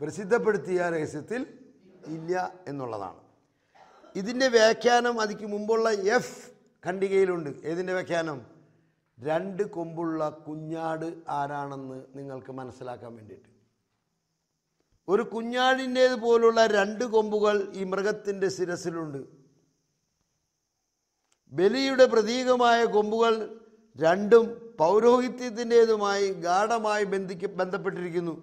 പ്രസിദ്ധപ്പെടുത്തിയ രഹസ്യത്തിൽ ഇല്ല എന്നുള്ളതാണ് ഇതിൻ്റെ വ്യാഖ്യാനം അതിക്ക് മുമ്പുള്ള എഫ് ഖണ്ഡികയിലുണ്ട് ഏതിൻ്റെ വ്യാഖ്യാനം രണ്ട് കൊമ്പുള്ള കുഞ്ഞാട് ആരാണെന്ന് നിങ്ങൾക്ക് മനസ്സിലാക്കാൻ വേണ്ടിയിട്ട് ഒരു കുഞ്ഞാടിൻ്റേത് പോലുള്ള രണ്ട് കൊമ്പുകൾ ഈ മൃഗത്തിൻ്റെ ശിരസിലുണ്ട് ബലിയുടെ പ്രതീകമായ കൊമ്പുകൾ രണ്ടും പൗരോഹിത്യത്തിൻ്റേതുമായി ഗാഠമായി ബന്ധിക്ക ബന്ധപ്പെട്ടിരിക്കുന്നു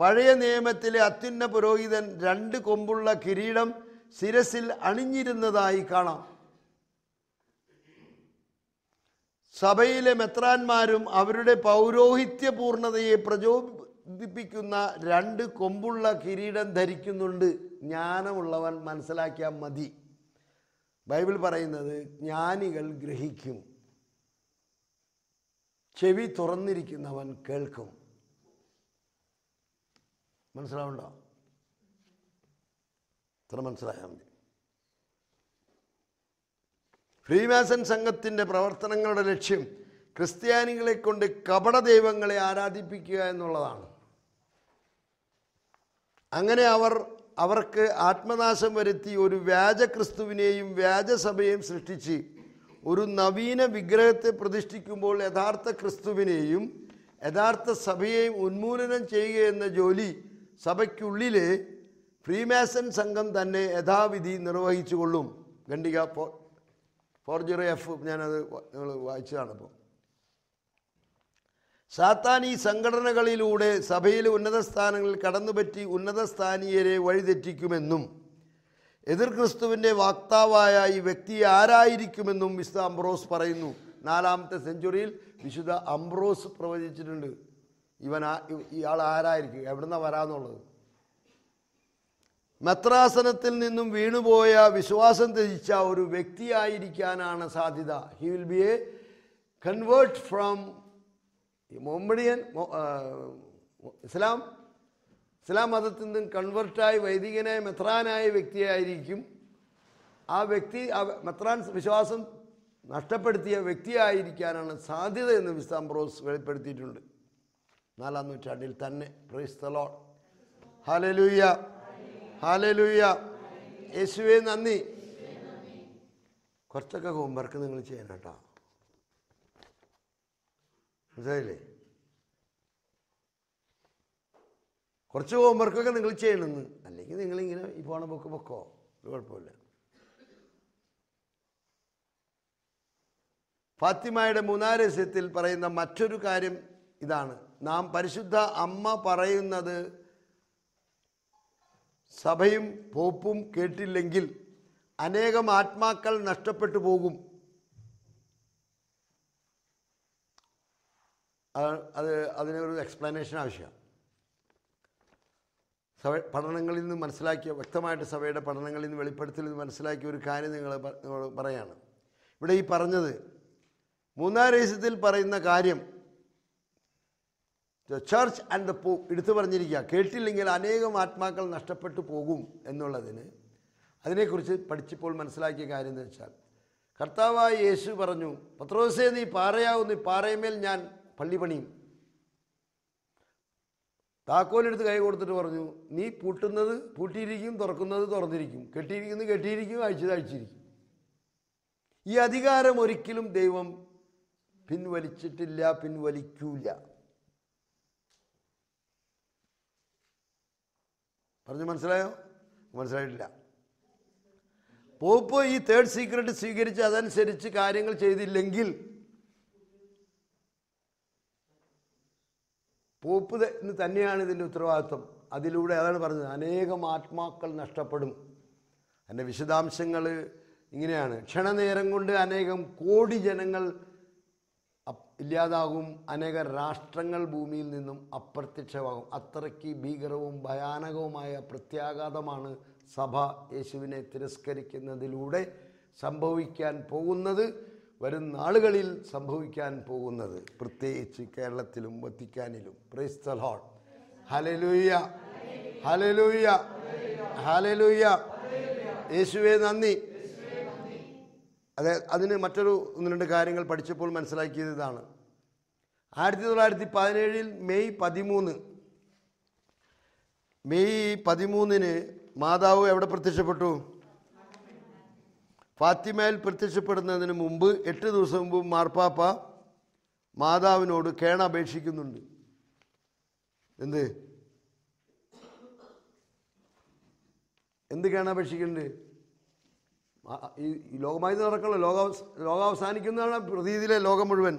പഴയ നിയമത്തിലെ അത്യുന്ന പുരോഹിതൻ രണ്ട് കൊമ്പുള്ള കിരീടം ശിരസിൽ അണിഞ്ഞിരുന്നതായി കാണാം സഭയിലെ മെത്രാന്മാരും അവരുടെ പൗരോഹിത്യ പൂർണ്ണതയെ പ്രചോദിപ്പിക്കുന്ന രണ്ട് കൊമ്പുള്ള കിരീടം ധരിക്കുന്നുണ്ട് ജ്ഞാനമുള്ളവൻ മനസ്സിലാക്കിയാൽ മതി ബൈബിൾ പറയുന്നത് ജ്ഞാനികൾ ഗ്രഹിക്കും ചെവി തുറന്നിരിക്കുന്നവൻ കേൾക്കും മനസ്സിലാവുണ്ടോ ഇത്ര മനസ്സിലായാൽ മതി ഫ്രീമാസൻ സംഘത്തിൻ്റെ പ്രവർത്തനങ്ങളുടെ ലക്ഷ്യം ക്രിസ്ത്യാനികളെ കൊണ്ട് കപട ദൈവങ്ങളെ ആരാധിപ്പിക്കുക എന്നുള്ളതാണ് അങ്ങനെ അവർ അവർക്ക് ആത്മനാശം വരുത്തി ഒരു വ്യാജ ക്രിസ്തുവിനെയും വ്യാജസഭയെയും സൃഷ്ടിച്ച് ഒരു നവീന വിഗ്രഹത്തെ പ്രതിഷ്ഠിക്കുമ്പോൾ യഥാർത്ഥ ക്രിസ്തുവിനെയും യഥാർത്ഥ സഭയെയും ഉന്മൂലനം ചെയ്യുക എന്ന ജോലി സഭയ്ക്കുള്ളിലെ ഫ്രീമാസൻ സംഘം തന്നെ യഥാവിധി നിർവഹിച്ചു കൊള്ളും ഖണ്ഡിക ഫോർ ഫോർ ജീറോ എഫ് ഞാനത് നിങ്ങൾ വായിച്ചതാണിപ്പോൾ സാത്താൻ ഈ സംഘടനകളിലൂടെ സഭയിലെ ഉന്നത സ്ഥാനങ്ങളിൽ കടന്നുപറ്റി ഉന്നത സ്ഥാനീയരെ വഴിതെറ്റിക്കുമെന്നും എതിർ ക്രിസ്തുവിൻ്റെ വാക്താവായ ഈ വ്യക്തി ആരായിരിക്കുമെന്നും വിശുദ്ധ അംബ്രോസ് പറയുന്നു നാലാമത്തെ സെഞ്ചുറിയിൽ വിശുദ്ധ അംബ്രോസ് പ്രവചിച്ചിട്ടുണ്ട് ഇവൻ ഇയാൾ ആരായിരിക്കും എവിടുന്ന വരാന്നുള്ളത് മെത്രാസനത്തിൽ നിന്നും വീണുപോയ വിശ്വാസം ധരിച്ച ഒരു വ്യക്തിയായിരിക്കാനാണ് സാധ്യത he will be a convert from ഈ മോമ്പടിയൻ ഇസ്ലാം ഇസ്ലാം മതത്തിൽ നിന്നും കൺവേർട്ടായി വൈദികനായ മെത്രാനായ വ്യക്തിയായിരിക്കും ആ വ്യക്തി ആ മെത്രാൻ വിശ്വാസം നഷ്ടപ്പെടുത്തിയ വ്യക്തിയായിരിക്കാനാണ് സാധ്യത എന്ന് ബ്രോസ് വെളിപ്പെടുത്തിയിട്ടുണ്ട് നാലാം നൂറ്റാണ്ടിൽ തന്നെ പ്രൈസ്തലോൺ ഹാലലൂയ ഹാലലൂയ യേശുവേ നന്ദി കുറച്ചൊക്കെ ഹോംവർക്ക് നിങ്ങൾ ചെയ്യണം കേട്ടോ മനസ്സിലായില്ലേ കുറച്ച് ഹോംവർക്കൊക്കെ നിങ്ങൾ ചെയ്യണമെന്ന് അല്ലെങ്കിൽ നിങ്ങളിങ്ങനെ ഈ പോണ പൊക്ക് പൊക്കോ ഒരു കുഴപ്പമില്ല ഫാത്തിമയുടെ മൂന്നാരസ്യത്തിൽ പറയുന്ന മറ്റൊരു കാര്യം ഇതാണ് നാം പരിശുദ്ധ അമ്മ പറയുന്നത് സഭയും പോപ്പും കേട്ടില്ലെങ്കിൽ അനേകം ആത്മാക്കൾ നഷ്ടപ്പെട്ടു പോകും അത് അതിനൊരു എക്സ്പ്ലനേഷൻ ആവശ്യമാണ് സഭ പഠനങ്ങളിൽ നിന്ന് മനസ്സിലാക്കിയ വ്യക്തമായിട്ട് സഭയുടെ പഠനങ്ങളിൽ നിന്ന് വെളിപ്പെടുത്തിൽ നിന്ന് മനസ്സിലാക്കിയ ഒരു കാര്യം നിങ്ങൾ പറയാണ് ഇവിടെ ഈ പറഞ്ഞത് മൂന്നാം രഹസ്യത്തിൽ പറയുന്ന കാര്യം ദ ചർച്ച് ആൻഡ് ദ പോ എടുത്തു പറഞ്ഞിരിക്കുക കേട്ടില്ലെങ്കിൽ അനേകം ആത്മാക്കൾ നഷ്ടപ്പെട്ടു പോകും എന്നുള്ളതിന് അതിനെക്കുറിച്ച് പഠിച്ചപ്പോൾ മനസ്സിലാക്കിയ കാര്യം എന്ന് വെച്ചാൽ കർത്താവായ യേശു പറഞ്ഞു പത്രോസേ നീ പാറയാവുന്നു നീ പാറയമേൽ ഞാൻ പള്ളിപ്പണിയും താക്കോലെടുത്ത് കൈ കൊടുത്തിട്ട് പറഞ്ഞു നീ പൂട്ടുന്നത് പൂട്ടിയിരിക്കും തുറക്കുന്നത് തുറന്നിരിക്കും കെട്ടിയിരിക്കുന്നത് കെട്ടിയിരിക്കും അഴിച്ചത് അഴിച്ചിരിക്കും ഈ അധികാരം ഒരിക്കലും ദൈവം പിൻവലിച്ചിട്ടില്ല പിൻവലിക്കൂല പറഞ്ഞു മനസ്സിലായോ മനസ്സിലായിട്ടില്ല പോപ്പോ ഈ തേർഡ് സീക്രട്ട് സ്വീകരിച്ച് അതനുസരിച്ച് കാര്യങ്ങൾ ചെയ്തില്ലെങ്കിൽ എന്ന് തന്നെയാണ് ഇതിൻ്റെ ഉത്തരവാദിത്വം അതിലൂടെ അതാണ് പറഞ്ഞത് അനേകം ആത്മാക്കൾ നഷ്ടപ്പെടും അതിൻ്റെ വിശദാംശങ്ങൾ ഇങ്ങനെയാണ് ക്ഷണനേരം കൊണ്ട് അനേകം കോടി ജനങ്ങൾ ഇല്ലാതാകും അനേക രാഷ്ട്രങ്ങൾ ഭൂമിയിൽ നിന്നും അപ്രത്യക്ഷമാകും അത്രയ്ക്ക് ഭീകരവും ഭയാനകവുമായ പ്രത്യാഘാതമാണ് സഭ യേശുവിനെ തിരസ്കരിക്കുന്നതിലൂടെ സംഭവിക്കാൻ പോകുന്നത് വരും നാളുകളിൽ സംഭവിക്കാൻ പോകുന്നത് പ്രത്യേകിച്ച് കേരളത്തിലും വത്തിക്കാനിലും പ്രൈസ്തൽ ഹോൾ ഹലലൂയ ഹലലൂയ ഹലലൂയ യേശുവെ നന്ദി അതെ അതിന് മറ്റൊരു ഒന്ന് രണ്ട് കാര്യങ്ങൾ പഠിച്ചപ്പോൾ മനസ്സിലാക്കിയത് ഇതാണ് ആയിരത്തി തൊള്ളായിരത്തി പതിനേഴിൽ മെയ് പതിമൂന്ന് മെയ് പതിമൂന്നിന് മാതാവ് എവിടെ പ്രത്യക്ഷപ്പെട്ടു ഫാത്തിമയിൽ പ്രത്യക്ഷപ്പെടുന്നതിന് മുമ്പ് എട്ട് ദിവസം മുമ്പ് മാർപ്പാപ്പ മാതാവിനോട് കേണ അപേക്ഷിക്കുന്നുണ്ട് എന്ത് എന്ത് കേണ അപേക്ഷിക്കുന്നുണ്ട് ഈ ലോകമായി നടക്കണല്ലോ ലോകാവ ലോകാവസാനിക്കുന്നതാണ് പ്രതീതിയിലെ ലോകം മുഴുവൻ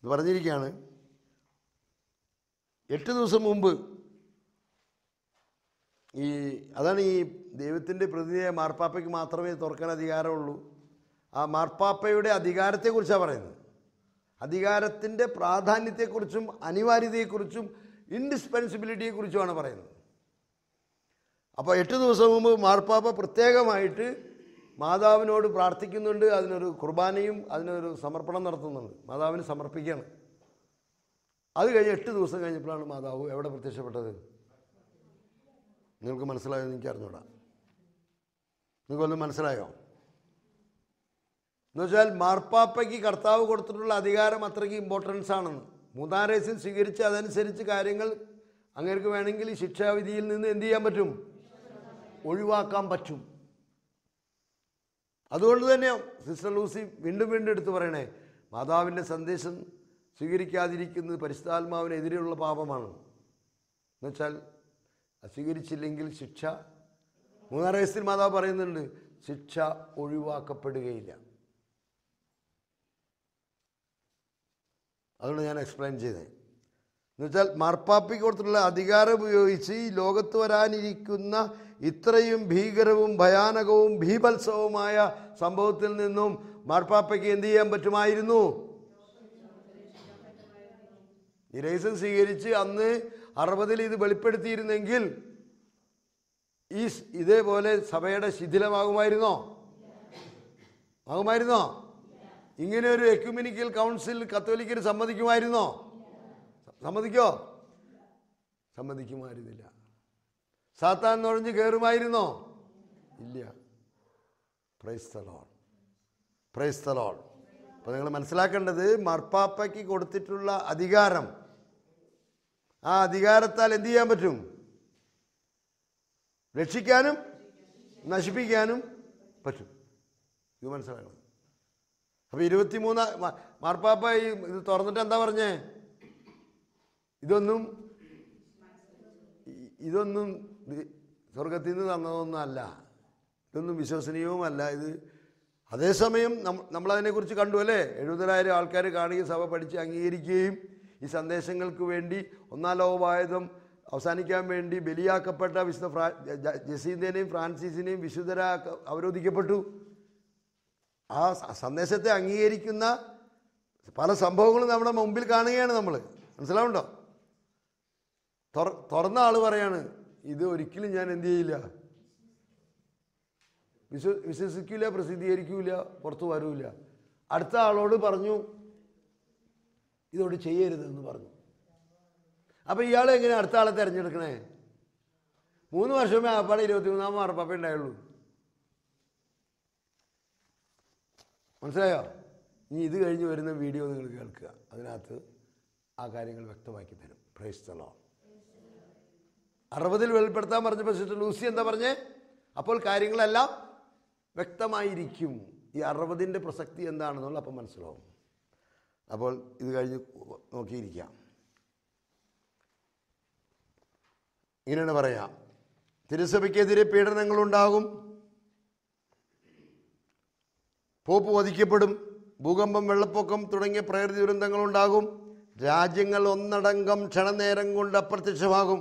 ഇത് പറഞ്ഞിരിക്കുകയാണ് എട്ട് ദിവസം മുമ്പ് ഈ അതാണ് ഈ ദൈവത്തിൻ്റെ പ്രതിനിധിയായ മാർപ്പാപ്പയ്ക്ക് മാത്രമേ തുറക്കാൻ അധികാരമുള്ളൂ ആ മാർപ്പാപ്പയുടെ അധികാരത്തെക്കുറിച്ചാണ് പറയുന്നത് അധികാരത്തിൻ്റെ പ്രാധാന്യത്തെക്കുറിച്ചും അനിവാര്യതയെക്കുറിച്ചും ഇൻഡിസ്പെൻസിബിലിറ്റിയെക്കുറിച്ചുമാണ് പറയുന്നത് അപ്പോൾ എട്ട് ദിവസം മുമ്പ് മാർപ്പാപ്പ പ്രത്യേകമായിട്ട് മാതാവിനോട് പ്രാർത്ഥിക്കുന്നുണ്ട് അതിനൊരു കുർബാനയും അതിനൊരു സമർപ്പണം നടത്തുന്നുണ്ട് മാതാവിന് സമർപ്പിക്കുകയാണ് അത് കഴിഞ്ഞ് എട്ട് ദിവസം കഴിഞ്ഞപ്പോഴാണ് മാതാവ് എവിടെ പ്രത്യക്ഷപ്പെട്ടത് നിങ്ങൾക്ക് മനസ്സിലായെന്ന് എനിക്ക് അറിഞ്ഞൂടാം നിങ്ങൾക്കൊന്ന് മനസ്സിലായോ എന്നുവെച്ചാൽ മാർപ്പാപ്പയ്ക്ക് കർത്താവ് കൊടുത്തിട്ടുള്ള അധികാരം അത്രയ്ക്ക് ഇമ്പോർട്ടൻസ് ആണെന്ന് മൂന്നാരേസ്യം സ്വീകരിച്ച് അതനുസരിച്ച് കാര്യങ്ങൾ അങ്ങനെയൊക്കെ വേണമെങ്കിൽ ശിക്ഷാവിധിയിൽ നിന്ന് എന്ത് ചെയ്യാൻ പറ്റും ഒഴിവാക്കാൻ പറ്റും അതുകൊണ്ട് തന്നെ സിസ്റ്റർ ലൂസി വീണ്ടും വീണ്ടും എടുത്തു പറയണേ മാതാവിൻ്റെ സന്ദേശം സ്വീകരിക്കാതിരിക്കുന്നത് പരിശുദ്ധാത്മാവിനെതിരെയുള്ള പാപമാണ് എന്നുവെച്ചാൽ സ്വീകരിച്ചില്ലെങ്കിൽ ശിക്ഷ മൂന്നാറ് വയസ്സിൽ മാതാവ് പറയുന്നുണ്ട് ശിക്ഷ ഒഴിവാക്കപ്പെടുകയില്ല അതുകൊണ്ട് ഞാൻ എക്സ്പ്ലെയിൻ ചെയ്തത് എന്നുവെച്ചാൽ മാർപ്പാപ്പിക്ക് കൊടുത്തിട്ടുള്ള അധികാരം ഉപയോഗിച്ച് ഈ ലോകത്ത് വരാനിരിക്കുന്ന ഇത്രയും ഭീകരവും ഭയാനകവും ഭീഭത്സവുമായ സംഭവത്തിൽ നിന്നും മാർപ്പാപ്പയ്ക്ക് എന്ത് ചെയ്യാൻ പറ്റുമായിരുന്നു ഈ രഹസ്യം സ്വീകരിച്ച് അന്ന് അറുപതിൽ ഇത് വെളിപ്പെടുത്തിയിരുന്നെങ്കിൽ ഈ ഇതേപോലെ സഭയുടെ ശിഥിലമാകുമായിരുന്നോ ആകുമായിരുന്നോ ഇങ്ങനെ ഒരു എക്യുമിനിക്കൽ കൗൺസിൽ കത്തോലിക്കർ സമ്മതിക്കുമായിരുന്നോ സമ്മതിക്കോ സമ്മതിക്കുമായിരുന്നില്ല സാത്താൻ നുഴഞ്ഞു കയറുമായിരുന്നോ ഇല്ല പ്രൈസ്തലോൾ പ്രൈസ്തലോൾ അപ്പൊ നിങ്ങൾ മനസ്സിലാക്കേണ്ടത് മർപ്പാപ്പയ്ക്ക് കൊടുത്തിട്ടുള്ള അധികാരം ആ അധികാരത്താൽ എന്ത് ചെയ്യാൻ പറ്റും രക്ഷിക്കാനും നശിപ്പിക്കാനും പറ്റും ഇത് മനസ്സിലാക്കണം അപ്പോൾ മൂന്ന് മാർപ്പാപ്പ ഈ ഇത് തുറന്നിട്ട് എന്താ പറഞ്ഞേ ഇതൊന്നും ഇതൊന്നും സ്വർഗത്തിൽ നിന്ന് തന്നതൊന്നുമല്ല ഇതൊന്നും വിശ്വസനീയവുമല്ല ഇത് അതേസമയം നമ്മളതിനെക്കുറിച്ച് കണ്ടു അല്ലേ എഴുപതിനായിരം ആൾക്കാർ കാണുകയും സഭ പഠിച്ച് അംഗീകരിക്കുകയും ഈ സന്ദേശങ്ങൾക്ക് വേണ്ടി ഒന്നാലോപായുധം അവസാനിക്കാൻ വേണ്ടി ബലിയാക്കപ്പെട്ട വിശുദ്ധ ഫ്രാ ജസീന്തിനെയും ഫ്രാൻസിസിനെയും വിശുദ്ധരാ അവരോധിക്കപ്പെട്ടു ആ സന്ദേശത്തെ അംഗീകരിക്കുന്ന പല സംഭവങ്ങളും നമ്മുടെ മുമ്പിൽ കാണുകയാണ് നമ്മൾ മനസ്സിലാവുണ്ടോ തുറന്ന ആൾ പറയാണ് ഇത് ഒരിക്കലും ഞാൻ എന്തു ചെയ്യില്ല വിശ്വ വിശ്വസിക്കില്ല പ്രസിദ്ധീകരിക്കില്ല പുറത്തു വരൂല അടുത്ത ആളോട് പറഞ്ഞു ഇതോട് ചെയ്യരുതെന്ന് പറഞ്ഞു അപ്പോൾ ഇയാൾ എങ്ങനെ അടുത്ത ആളെ തിരഞ്ഞെടുക്കണേ മൂന്ന് വർഷമേ അപ്പാടെ ഇരുപത്തി മൂന്നാം മാർപ്പാപ്പ ഉണ്ടായുള്ളൂ മനസ്സിലായോ ഇനി ഇത് കഴിഞ്ഞ് വരുന്ന വീഡിയോ നിങ്ങൾ കേൾക്കുക അതിനകത്ത് ആ കാര്യങ്ങൾ വ്യക്തമാക്കി തരും പ്രൈസ് അറുപതിൽ വെളിപ്പെടുത്താൻ പറഞ്ഞ പ്രസിഡന്റ് ലൂസി എന്താ പറഞ്ഞേ അപ്പോൾ കാര്യങ്ങളെല്ലാം വ്യക്തമായിരിക്കും ഈ അറുപതിൻ്റെ പ്രസക്തി എന്താണെന്നുള്ള അപ്പം മനസ്സിലാവും അപ്പോൾ ഇത് കഴിഞ്ഞ് നോക്കിയിരിക്കാം ഇങ്ങനെയാണ് പറയാ തിരുസഭയ്ക്കെതിരെ പീഡനങ്ങളുണ്ടാകും പോപ്പ് വധിക്കപ്പെടും ഭൂകമ്പം വെള്ളപ്പൊക്കം തുടങ്ങിയ പ്രകൃതി ദുരന്തങ്ങളുണ്ടാകും രാജ്യങ്ങൾ ഒന്നടങ്കം ക്ഷണനേരം കൊണ്ട് അപ്രത്യക്ഷമാകും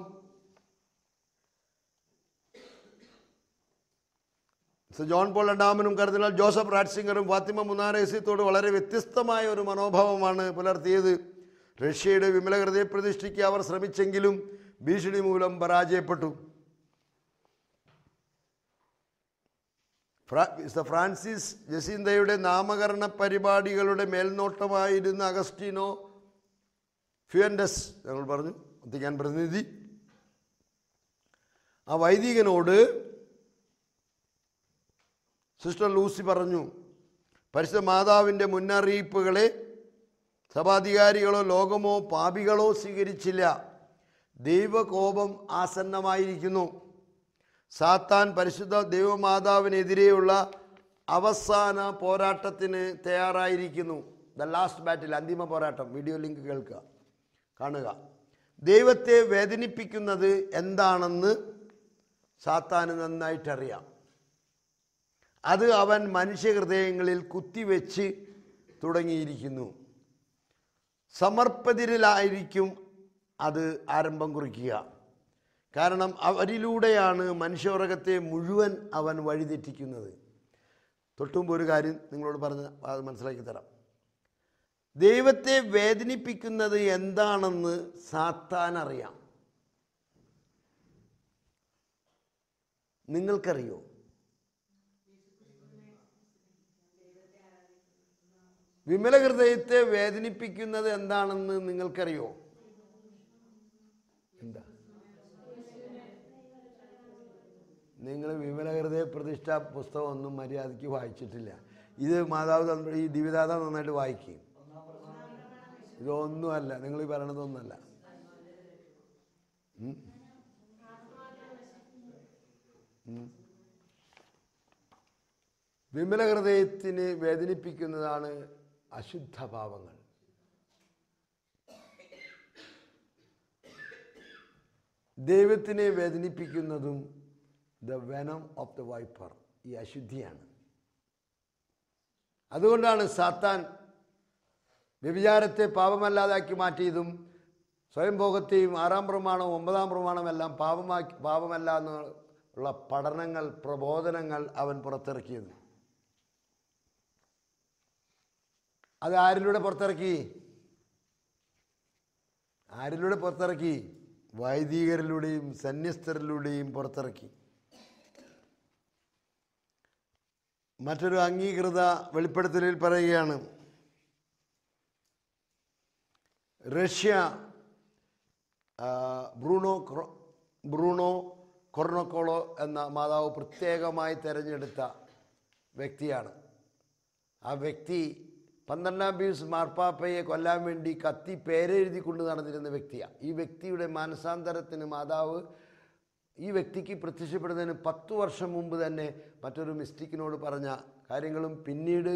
ജോൺ പോൾ രണ്ടാമനും കരുതിനാൽ ജോസഫ് റാറ്റ്സിംഗറും ഫാത്തിമ മുനാരേസിത്തോട് വളരെ വ്യത്യസ്തമായ ഒരു മനോഭാവമാണ് പുലർത്തിയത് റഷ്യയുടെ വിമലഹൃദയ പ്രതിഷ്ഠയ്ക്ക് അവർ ശ്രമിച്ചെങ്കിലും ഭീഷണി മൂലം പരാജയപ്പെട്ടു മിസ്റ്റർ ഫ്രാൻസിസ് ജസീന്തയുടെ നാമകരണ പരിപാടികളുടെ മേൽനോട്ടമായിരുന്ന അഗസ്റ്റീനോ ഫ്യുവൻഡസ് ഞങ്ങൾ പറഞ്ഞു വത്തിക്കാൻ പ്രതിനിധി ആ വൈദികനോട് സിസ്റ്റർ ലൂസി പറഞ്ഞു പരിശുദ്ധ മാതാവിൻ്റെ മുന്നറിയിപ്പുകളെ സഭാധികാരികളോ ലോകമോ പാപികളോ സ്വീകരിച്ചില്ല ദൈവകോപം ആസന്നമായിരിക്കുന്നു സാത്താൻ പരിശുദ്ധ ദൈവമാതാവിനെതിരെയുള്ള അവസാന പോരാട്ടത്തിന് തയ്യാറായിരിക്കുന്നു ദ ലാസ്റ്റ് ബാറ്റിൽ അന്തിമ പോരാട്ടം വീഡിയോ ലിങ്ക് കേൾക്കുക കാണുക ദൈവത്തെ വേദനിപ്പിക്കുന്നത് എന്താണെന്ന് സാത്താന് നന്നായിട്ടറിയാം അത് അവൻ മനുഷ്യഹൃദയങ്ങളിൽ കുത്തിവെച്ച് തുടങ്ങിയിരിക്കുന്നു സമർപ്പതിരിലായിരിക്കും അത് ആരംഭം കുറിക്കുക കാരണം അവരിലൂടെയാണ് മനുഷ്യവർഗത്തെ മുഴുവൻ അവൻ വഴിതെറ്റിക്കുന്നത് തൊട്ടുമുമ്പ് ഒരു കാര്യം നിങ്ങളോട് പറഞ്ഞ് അത് മനസ്സിലാക്കി തരാം ദൈവത്തെ വേദനിപ്പിക്കുന്നത് എന്താണെന്ന് സാത്താൻ അറിയാം നിങ്ങൾക്കറിയോ വിമല ഹൃദയത്തെ വേദനിപ്പിക്കുന്നത് എന്താണെന്ന് നിങ്ങൾക്കറിയോ നിങ്ങൾ വിമലഹൃദയ പ്രതിഷ്ഠ പുസ്തകം ഒന്നും മര്യാദയ്ക്ക് വായിച്ചിട്ടില്ല ഇത് മാതാവ് തന്ന ഈ ദിവ്യദാത നന്നായിട്ട് വായിക്കും ഇതൊന്നുമല്ല നിങ്ങൾ ഈ പറയണതൊന്നുമല്ല വിമല ഹൃദയത്തിന് വേദനിപ്പിക്കുന്നതാണ് അശുദ്ധ പാവങ്ങൾ ദൈവത്തിനെ വേദനിപ്പിക്കുന്നതും the venom of the viper ഈ അശുദ്ധിയാണ് അതുകൊണ്ടാണ് സാത്താൻ വ്യഭിചാരത്തെ പാപമല്ലാതാക്കി മാറ്റിയതും സ്വയംഭോഗത്തെയും ആറാം പ്രമാണവും ഒമ്പതാം പ്രമാണവും എല്ലാം പാപമാക്കി പാപമല്ല എന്നുള്ള പഠനങ്ങൾ പ്രബോധനങ്ങൾ അവൻ പുറത്തിറക്കിയത് അത് ആരിലൂടെ പുറത്തിറക്കി ആരിലൂടെ പുറത്തിറക്കി വൈദികരിലൂടെയും സന്യസ്തരിലൂടെയും പുറത്തിറക്കി മറ്റൊരു അംഗീകൃത വെളിപ്പെടുത്തലിൽ പറയുകയാണ് റഷ്യ ബ്രൂണോ ബ്രൂണോ കൊർണക്കോളോ എന്ന മാതാവ് പ്രത്യേകമായി തിരഞ്ഞെടുത്ത വ്യക്തിയാണ് ആ വ്യക്തി പന്ത്രണ്ടാം പീസ് മാർപ്പാപ്പയെ കൊല്ലാൻ വേണ്ടി കത്തി പേരെഴുതി കൊണ്ട് നടന്നിരുന്ന വ്യക്തിയാണ് ഈ വ്യക്തിയുടെ മാനസാന്തരത്തിന് മാതാവ് ഈ വ്യക്തിക്ക് പ്രത്യക്ഷപ്പെടുന്നതിന് പത്തു വർഷം മുമ്പ് തന്നെ മറ്റൊരു മിസ്റ്റിക്കിനോട് പറഞ്ഞ കാര്യങ്ങളും പിന്നീട്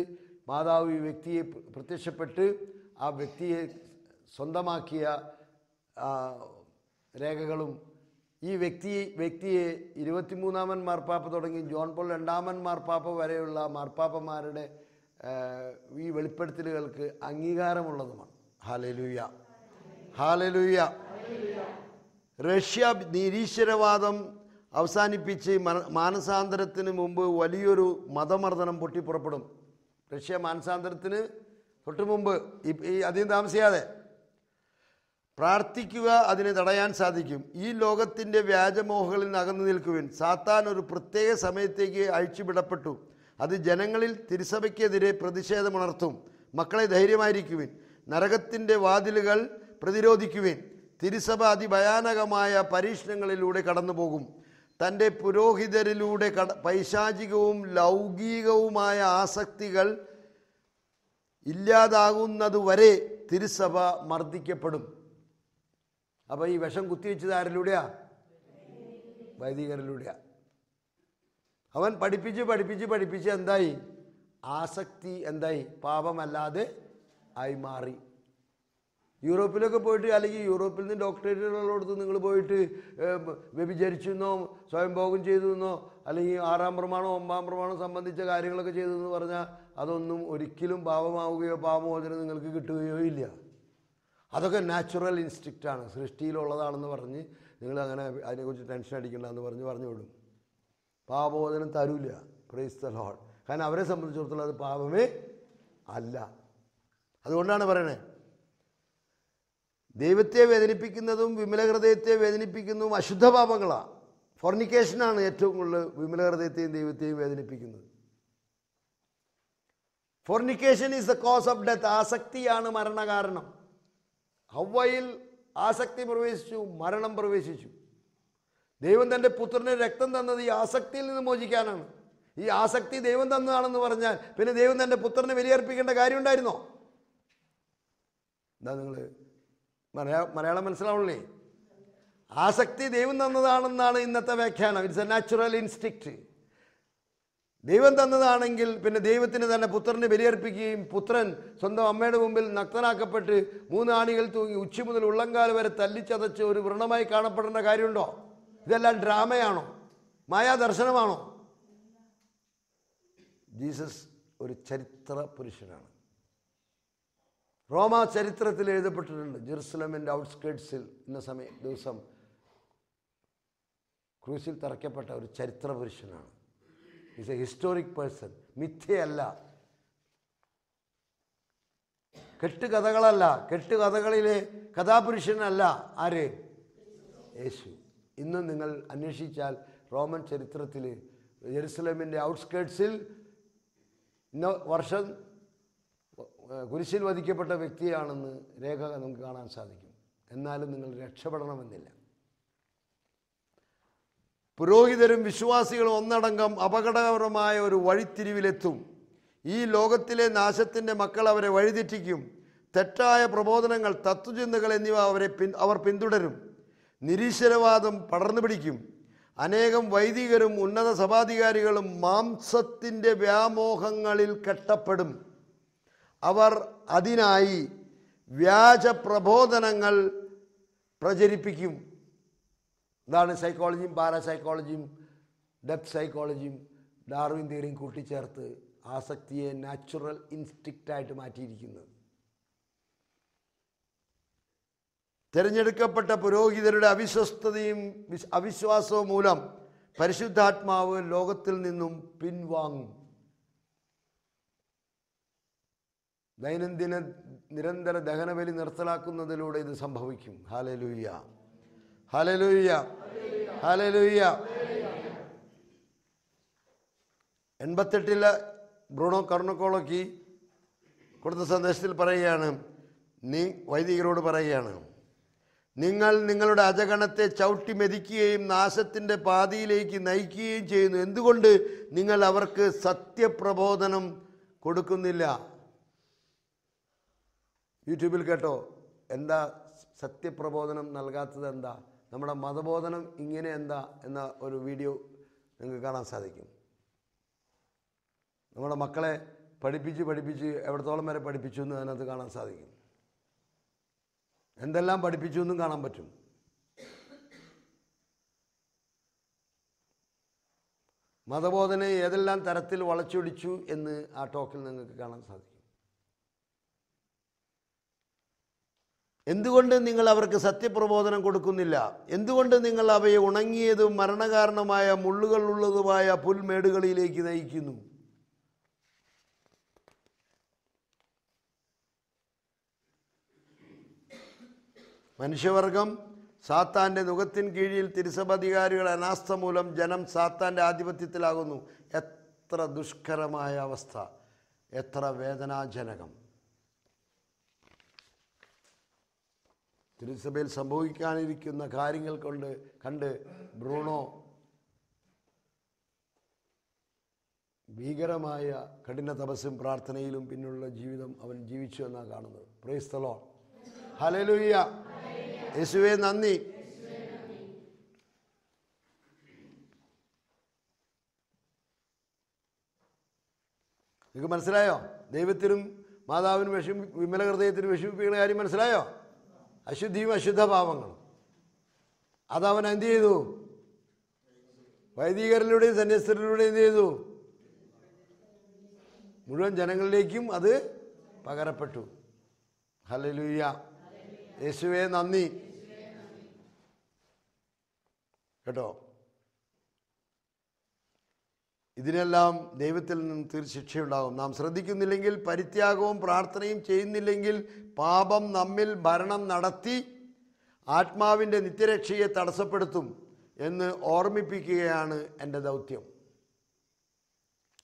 മാതാവ് ഈ വ്യക്തിയെ പ്രത്യക്ഷപ്പെട്ട് ആ വ്യക്തിയെ സ്വന്തമാക്കിയ രേഖകളും ഈ വ്യക്തി വ്യക്തിയെ ഇരുപത്തിമൂന്നാമൻ മാർപ്പാപ്പ തുടങ്ങി ജോൺ പോൾ രണ്ടാമൻ മാർപ്പാപ്പ വരെയുള്ള മാർപ്പാപ്പമാരുടെ ഈ വെളിപ്പെടുത്തലുകൾക്ക് അംഗീകാരമുള്ളതുമാണ് ഹാലലൂയ ഹാലലൂയ റഷ്യ നിരീശ്വരവാദം അവസാനിപ്പിച്ച് മാനസാന്തരത്തിന് മുമ്പ് വലിയൊരു മതമർദ്ദനം പൊട്ടിപ്പുറപ്പെടും റഷ്യ മാനസാന്തരത്തിന് തൊട്ട് മുമ്പ് ഈ അധികം താമസിയാതെ പ്രാർത്ഥിക്കുക അതിനെ തടയാൻ സാധിക്കും ഈ ലോകത്തിൻ്റെ വ്യാജമോഹകളിൽ നിന്ന് അകന്നു നിൽക്കുവിൻ സാത്താൻ ഒരു പ്രത്യേക സമയത്തേക്ക് അഴിച്ചുവിടപ്പെട്ടു അത് ജനങ്ങളിൽ തിരുസഭയ്ക്കെതിരെ പ്രതിഷേധമുണർത്തും മക്കളെ ധൈര്യമായിരിക്കുവിൻ നരകത്തിൻ്റെ വാതിലുകൾ പ്രതിരോധിക്കുവിൻ തിരുസഭ അതിഭയാനകമായ പരീക്ഷണങ്ങളിലൂടെ കടന്നു പോകും തൻ്റെ പുരോഹിതരിലൂടെ കട പൈശാചികവും ലൗകികവുമായ ആസക്തികൾ ഇല്ലാതാകുന്നതുവരെ തിരുസഭ മർദ്ദിക്കപ്പെടും അപ്പോൾ ഈ വിഷം കുത്തിവെച്ചത് ആരിലൂടെയാ വൈദികരിലൂടെയാ അവൻ പഠിപ്പിച്ച് പഠിപ്പിച്ച് പഠിപ്പിച്ച് എന്തായി ആസക്തി എന്തായി പാപമല്ലാതെ ആയി മാറി യൂറോപ്പിലൊക്കെ പോയിട്ട് അല്ലെങ്കിൽ യൂറോപ്പിൽ നിന്ന് ഡോക്ടറേറ്റുകളിടത്ത് നിങ്ങൾ പോയിട്ട് വ്യഭിചരിച്ചെന്നോ സ്വയംഭോഗം ചെയ്തു എന്നോ അല്ലെങ്കിൽ ആറാം പ്രമാണോ ഒമ്പാം പ്രമാണം സംബന്ധിച്ച കാര്യങ്ങളൊക്കെ ചെയ്തു എന്ന് പറഞ്ഞാൽ അതൊന്നും ഒരിക്കലും പാപമാവുകയോ പാപമോചനം നിങ്ങൾക്ക് കിട്ടുകയോ ഇല്ല അതൊക്കെ നാച്ചുറൽ ഇൻസ്റ്റിക്റ്റാണ് സൃഷ്ടിയിലുള്ളതാണെന്ന് പറഞ്ഞ് നിങ്ങൾ അങ്ങനെ അതിനെക്കുറിച്ച് ടെൻഷൻ അടിക്കണ്ട എന്ന് പറഞ്ഞ് പറഞ്ഞു വിടും പാപമോചനം തരൂല പ്രൈസ് ദ ലോഡ് കാരണം അവരെ സംബന്ധിച്ചിടത്തോളം അത് പാപമേ അല്ല അതുകൊണ്ടാണ് പറയണേ ദൈവത്തെ വേദനിപ്പിക്കുന്നതും വിമലഹൃദയത്തെ വേദനിപ്പിക്കുന്നതും അശുദ്ധ പാപങ്ങളാണ് ഫോർണിക്കേഷനാണ് ഏറ്റവും കൂടുതൽ വിമലഹൃദയത്തെയും ദൈവത്തെയും വേദനിപ്പിക്കുന്നത് fornication is the cause of death ആസക്തിയാണ് മരണകാരണം ഹവയിൽ ആസക്തി പ്രവേശിച്ചു മരണം പ്രവേശിച്ചു ദൈവം തൻ്റെ പുത്രനെ രക്തം തന്നത് ഈ ആസക്തിയിൽ നിന്ന് മോചിക്കാനാണ് ഈ ആസക്തി ദൈവം തന്നതാണെന്ന് പറഞ്ഞാൽ പിന്നെ ദൈവം തൻ്റെ പുത്രനെ വിലയർപ്പിക്കേണ്ട കാര്യം ഉണ്ടായിരുന്നോ എന്താ നിങ്ങൾ മലയാള മലയാളം മനസ്സിലാവുള്ളേ ആസക്തി ദൈവം തന്നതാണെന്നാണ് ഇന്നത്തെ വ്യാഖ്യാനം ഇറ്റ്സ് എ നാച്ചുറൽ ഇൻസ്റ്റിക്റ്റ് ദൈവം തന്നതാണെങ്കിൽ പിന്നെ ദൈവത്തിന് തന്നെ പുത്രനെ ബലിയർപ്പിക്കുകയും പുത്രൻ സ്വന്തം അമ്മയുടെ മുമ്പിൽ നഗ്നനാക്കപ്പെട്ട് മൂന്നാണികൾ തൂങ്ങി ഉച്ച മുതൽ ഉള്ളങ്കാൽ വരെ തല്ലിച്ചതച്ച് ഒരു വൃണമായി കാണപ്പെടേണ്ട കാര്യമുണ്ടോ ഇതെല്ലാം ഡ്രാമയാണോ മായാദർശനമാണോ ജീസസ് ഒരു ചരിത്ര പുരുഷനാണ് റോമ ചരിത്രത്തിൽ എഴുതപ്പെട്ടിട്ടുണ്ട് ജെറുസലമിൻ്റെ ഔട്ട്സ്കേട്ട്സിൽ ഇന്ന സമയം ദിവസം ക്രൂസിൽ തറയ്ക്കപ്പെട്ട ഒരു ചരിത്ര പുരുഷനാണ് ഇസ് എ ഹിസ്റ്റോറിക് പേഴ്സൺ മിഥ്യയല്ല കെട്ടുകഥകളല്ല കെട്ടുകഥകളിലെ കഥാപുരുഷനല്ല ആര് യേശു ഇന്ന് നിങ്ങൾ അന്വേഷിച്ചാൽ റോമൻ ചരിത്രത്തിൽ ജെറുസലമിൻ്റെ ഔട്ട്സ്കേട്ട്സിൽ ഇന്ന വർഷം കുരിശിൽ വധിക്കപ്പെട്ട വ്യക്തിയാണെന്ന് രേഖ നമുക്ക് കാണാൻ സാധിക്കും എന്നാലും നിങ്ങൾ രക്ഷപ്പെടണമെന്നില്ല പുരോഹിതരും വിശ്വാസികളും ഒന്നടങ്കം അപകടകരമായ ഒരു വഴിത്തിരിവിലെത്തും ഈ ലോകത്തിലെ നാശത്തിൻ്റെ മക്കൾ അവരെ വഴിതെറ്റിക്കും തെറ്റായ പ്രബോധനങ്ങൾ തത്വചിന്തകൾ എന്നിവ അവരെ പിൻ അവർ പിന്തുടരും നിരീശ്വരവാദം പടർന്നു പിടിക്കും അനേകം വൈദികരും ഉന്നത സഭാധികാരികളും മാംസത്തിൻ്റെ വ്യാമോഹങ്ങളിൽ കെട്ടപ്പെടും അവർ അതിനായി വ്യാജ പ്രബോധനങ്ങൾ പ്രചരിപ്പിക്കും ഇതാണ് സൈക്കോളജിയും പാരാസൈക്കോളജിയും ഡെപ്ത് സൈക്കോളജിയും ഡാർവിൻ തിയറിയും കൂട്ടിച്ചേർത്ത് ആസക്തിയെ നാച്ചുറൽ ഇൻസ്റ്റിക്റ്റായിട്ട് മാറ്റിയിരിക്കുന്നത് തിരഞ്ഞെടുക്കപ്പെട്ട പുരോഹിതരുടെ അവിശ്വസ്തയും അവിശ്വാസവും മൂലം പരിശുദ്ധാത്മാവ് ലോകത്തിൽ നിന്നും പിൻവാങ്ങും ദൈനംദിന നിരന്തര ദഹനബലി നിർത്തലാക്കുന്നതിലൂടെ ഇത് സംഭവിക്കും ഹാലലൂയ്യ ഹാലലൂയ്യ ഹാലലൂയ്യ എൺപത്തെട്ടിലെ ബ്രൂണോ കർണക്കോളക്കി കൊടുത്ത സന്ദേശത്തിൽ പറയുകയാണ് നീ വൈദികരോട് പറയുകയാണ് നിങ്ങൾ നിങ്ങളുടെ അജഗണത്തെ ചവിട്ടി മെതിക്കുകയും നാശത്തിൻ്റെ പാതിയിലേക്ക് നയിക്കുകയും ചെയ്യുന്നു എന്തുകൊണ്ട് നിങ്ങൾ അവർക്ക് സത്യപ്രബോധനം കൊടുക്കുന്നില്ല യൂട്യൂബിൽ കേട്ടോ എന്താ സത്യപ്രബോധനം നൽകാത്തത് എന്താ നമ്മുടെ മതബോധനം ഇങ്ങനെ എന്താ എന്ന ഒരു വീഡിയോ നിങ്ങൾക്ക് കാണാൻ സാധിക്കും നമ്മുടെ മക്കളെ പഠിപ്പിച്ച് പഠിപ്പിച്ച് എവിടത്തോളം വരെ പഠിപ്പിച്ചു എന്ന് അതിനകത്ത് കാണാൻ സാധിക്കും എന്തെല്ലാം പഠിപ്പിച്ചു എന്നും കാണാൻ പറ്റും മതബോധനെ ഏതെല്ലാം തരത്തിൽ വളച്ചൊടിച്ചു എന്ന് ആ ടോക്കിൽ നിങ്ങൾക്ക് കാണാൻ സാധിക്കും എന്തുകൊണ്ട് നിങ്ങൾ അവർക്ക് സത്യപ്രബോധനം കൊടുക്കുന്നില്ല എന്തുകൊണ്ട് നിങ്ങൾ അവയെ ഉണങ്ങിയതും മരണകാരണമായ മുള്ളുകളുള്ളതുമായ പുൽമേടുകളിലേക്ക് നയിക്കുന്നു മനുഷ്യവർഗം സാത്താൻ്റെ മുഖത്തിൻ കീഴിൽ തിരുസഭാധികാരികളുടെ അനാസ്ഥ മൂലം ജനം സാത്താൻ്റെ ആധിപത്യത്തിലാകുന്നു എത്ര ദുഷ്കരമായ അവസ്ഥ എത്ര വേദനാജനകം തിരുസഭയിൽ സംഭവിക്കാനിരിക്കുന്ന കാര്യങ്ങൾ കൊണ്ട് കണ്ട് ബ്രൂണോ ഭീകരമായ കഠിന തപസ്സും പ്രാർത്ഥനയിലും പിന്നുള്ള ജീവിതം അവൻ ജീവിച്ചു എന്നാണ് കാണുന്നത് പ്രൈസ് ഹലലുയ്യ യേശുവെ നന്ദി നിങ്ങൾക്ക് മനസ്സിലായോ ദൈവത്തിനും മാതാവിനും വിഷമി വിമല ഹൃദയത്തിനും വിഷമിപ്പിക്കുന്ന കാര്യം മനസ്സിലായോ അശുദ്ധിയും അശുദ്ധഭാവങ്ങളും അതവൻ എന്ത് ചെയ്തു വൈദികരിലൂടെയും സന്യസ്തരിലൂടെയും എന്ത് ചെയ്തു മുഴുവൻ ജനങ്ങളിലേക്കും അത് പകരപ്പെട്ടു ഹലലൂയ യേശുവേ നന്ദി കേട്ടോ ഇതിനെല്ലാം ദൈവത്തിൽ നിന്ന് തീർശിക്ഷയുണ്ടാകും നാം ശ്രദ്ധിക്കുന്നില്ലെങ്കിൽ പരിത്യാഗവും പ്രാർത്ഥനയും ചെയ്യുന്നില്ലെങ്കിൽ പാപം നമ്മിൽ ഭരണം നടത്തി ആത്മാവിൻ്റെ നിത്യരക്ഷയെ തടസ്സപ്പെടുത്തും എന്ന് ഓർമ്മിപ്പിക്കുകയാണ് എൻ്റെ ദൗത്യം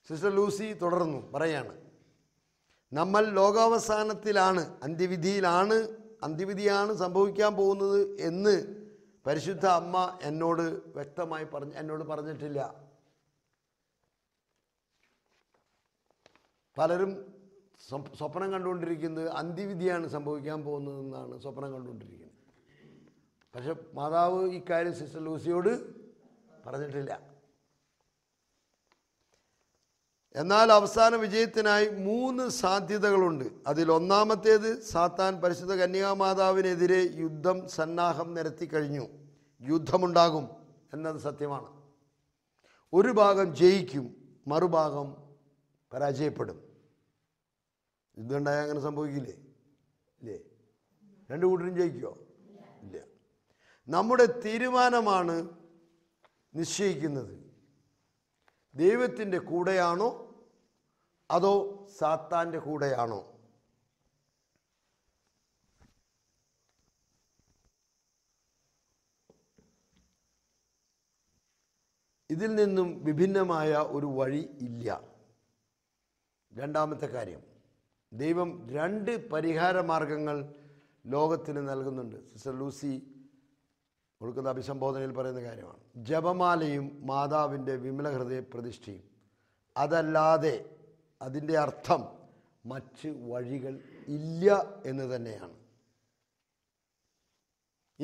സിസ്റ്റർ ലൂസി തുടർന്നു പറയാണ് നമ്മൾ ലോകാവസാനത്തിലാണ് അന്ത്യവിധിയിലാണ് അന്ത്യവിധിയാണ് സംഭവിക്കാൻ പോകുന്നത് എന്ന് പരിശുദ്ധ അമ്മ എന്നോട് വ്യക്തമായി പറഞ്ഞ് എന്നോട് പറഞ്ഞിട്ടില്ല പലരും സ്വപ്നം കണ്ടുകൊണ്ടിരിക്കുന്നത് അന്ത്യവിധിയാണ് സംഭവിക്കാൻ പോകുന്നതെന്നാണ് സ്വപ്നം കണ്ടുകൊണ്ടിരിക്കുന്നത് പക്ഷെ മാതാവ് ഇക്കാര്യം സിസ്റ്റർ ലൂസിയോട് പറഞ്ഞിട്ടില്ല എന്നാൽ അവസാന വിജയത്തിനായി മൂന്ന് സാധ്യതകളുണ്ട് അതിൽ ഒന്നാമത്തേത് സാത്താൻ പരിശുദ്ധ കന്യാമാതാവിനെതിരെ യുദ്ധം സന്നാഹം നിരത്തി കഴിഞ്ഞു യുദ്ധമുണ്ടാകും എന്നത് സത്യമാണ് ഒരു ഭാഗം ജയിക്കും മറുഭാഗം പരാജയപ്പെടും യുദ്ധമുണ്ടായാൽ അങ്ങനെ സംഭവിക്കില്ലേ ഇല്ലേ രണ്ട് കൂട്ടരും ജയിക്കോ ഇല്ല നമ്മുടെ തീരുമാനമാണ് നിശ്ചയിക്കുന്നത് ദൈവത്തിൻ്റെ കൂടെയാണോ അതോ സാത്താൻ്റെ കൂടെയാണോ ഇതിൽ നിന്നും വിഭിന്നമായ ഒരു വഴി ഇല്ല രണ്ടാമത്തെ കാര്യം ദൈവം രണ്ട് പരിഹാര മാർഗങ്ങൾ ലോകത്തിന് നൽകുന്നുണ്ട് സിസ്റ്റർ ലൂസി കൊടുക്കുന്ന അഭിസംബോധനയിൽ പറയുന്ന കാര്യമാണ് ജപമാലയും മാതാവിൻ്റെ വിമല ഹൃദയ പ്രതിഷ്ഠയും അതല്ലാതെ അതിൻ്റെ അർത്ഥം മറ്റ് വഴികൾ ഇല്ല എന്ന് തന്നെയാണ്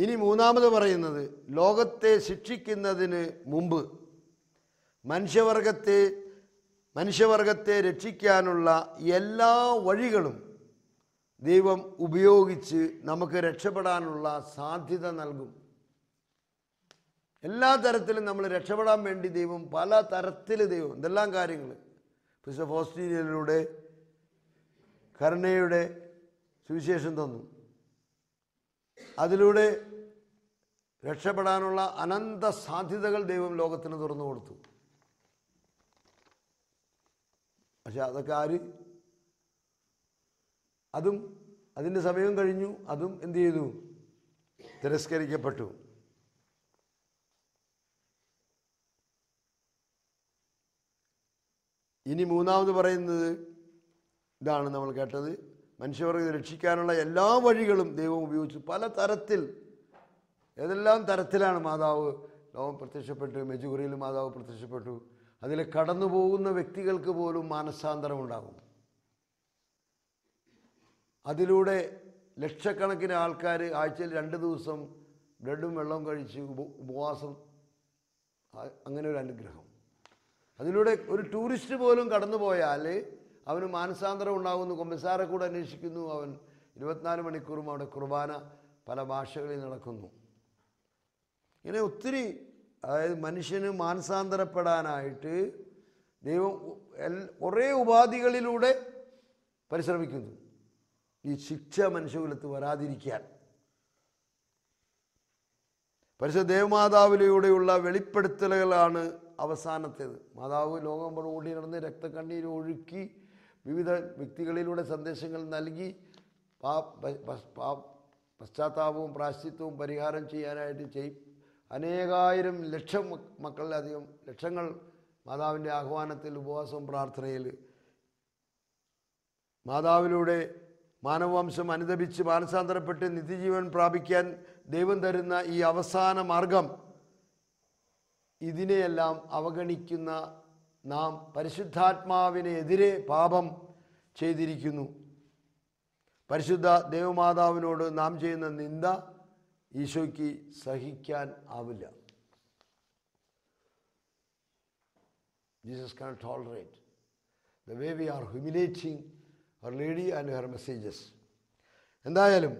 ഇനി മൂന്നാമത് പറയുന്നത് ലോകത്തെ ശിക്ഷിക്കുന്നതിന് മുമ്പ് മനുഷ്യവർഗത്തെ മനുഷ്യവർഗത്തെ രക്ഷിക്കാനുള്ള എല്ലാ വഴികളും ദൈവം ഉപയോഗിച്ച് നമുക്ക് രക്ഷപ്പെടാനുള്ള സാധ്യത നൽകും എല്ലാ തരത്തിലും നമ്മൾ രക്ഷപ്പെടാൻ വേണ്ടി ദൈവം പല തരത്തിൽ ദൈവം എന്തെല്ലാം കാര്യങ്ങൾ പിസ ഓസ്ട്രേലിയയിലൂടെ കരുണയുടെ സുവിശേഷം തന്നു അതിലൂടെ രക്ഷപ്പെടാനുള്ള അനന്ത സാധ്യതകൾ ദൈവം ലോകത്തിന് തുറന്നു കൊടുത്തു പക്ഷെ അതൊക്കെ ആര് അതും അതിൻ്റെ സമയം കഴിഞ്ഞു അതും എന്തു ചെയ്തു തിരസ്കരിക്കപ്പെട്ടു ഇനി മൂന്നാമത് പറയുന്നത് ഇതാണ് നമ്മൾ കേട്ടത് മനുഷ്യവർഗത്തെ രക്ഷിക്കാനുള്ള എല്ലാ വഴികളും ദൈവം ഉപയോഗിച്ചു പല തരത്തിൽ ഏതെല്ലാം തരത്തിലാണ് മാതാവ് ലോകം പ്രത്യക്ഷപ്പെട്ടു മെജുഗുറിയിലും മാതാവ് പ്രത്യക്ഷപ്പെട്ടു അതിൽ കടന്നു പോകുന്ന വ്യക്തികൾക്ക് പോലും മാനസാന്തരം ഉണ്ടാകും അതിലൂടെ ലക്ഷക്കണക്കിന് ആൾക്കാർ ആഴ്ചയിൽ രണ്ട് ദിവസം ബ്രെഡും വെള്ളവും കഴിച്ച് ഉപവാസം അങ്ങനെ ഒരു അനുഗ്രഹം അതിലൂടെ ഒരു ടൂറിസ്റ്റ് പോലും കടന്നു പോയാൽ അവന് മാനസാന്തരം ഉണ്ടാകുന്നു കൊമ്പസാറെ കൂടെ അന്വേഷിക്കുന്നു അവൻ ഇരുപത്തിനാല് മണിക്കൂറും അവിടെ കുർബാന പല ഭാഷകളിൽ നടക്കുന്നു ഇങ്ങനെ ഒത്തിരി അതായത് മനുഷ്യന് മാനസാന്തരപ്പെടാനായിട്ട് ദൈവം കുറേ ഉപാധികളിലൂടെ പരിശ്രമിക്കുന്നു ഈ ശിക്ഷ മനുഷ്യകുലത്ത് വരാതിരിക്കാൻ പരിശുദ്ധ ദേവമാതാവിലൂടെയുള്ള വെളിപ്പെടുത്തലുകളാണ് അവസാനത്തേത് മാതാവ് ലോകം ഓടി നടന്ന് രക്തക്കണ്ണീർ ഒഴുക്കി വിവിധ വ്യക്തികളിലൂടെ സന്ദേശങ്ങൾ നൽകി പാ പശ്ചാത്താപവും പ്രാശ്ചിത്വവും പരിഹാരം ചെയ്യാനായിട്ട് ചെയ്യും അനേകായിരം ലക്ഷം മക്കളിലധികം ലക്ഷങ്ങൾ മാതാവിൻ്റെ ആഹ്വാനത്തിൽ ഉപവാസവും പ്രാർത്ഥനയിൽ മാതാവിലൂടെ മാനവവംശം അനുദപിച്ച് മാനസാന്തരപ്പെട്ട് നിത്യജീവൻ പ്രാപിക്കാൻ ദൈവം തരുന്ന ഈ അവസാന മാർഗം ഇതിനെയെല്ലാം അവഗണിക്കുന്ന നാം പരിശുദ്ധാത്മാവിനെതിരെ പാപം ചെയ്തിരിക്കുന്നു പരിശുദ്ധ ദേവമാതാവിനോട് നാം ചെയ്യുന്ന നിന്ദ ഈശോയ്ക്ക് സഹിക്കാൻ ആവില്ല Jesus can tolerate the way we are humiliating her lady and her messages എന്തായാലും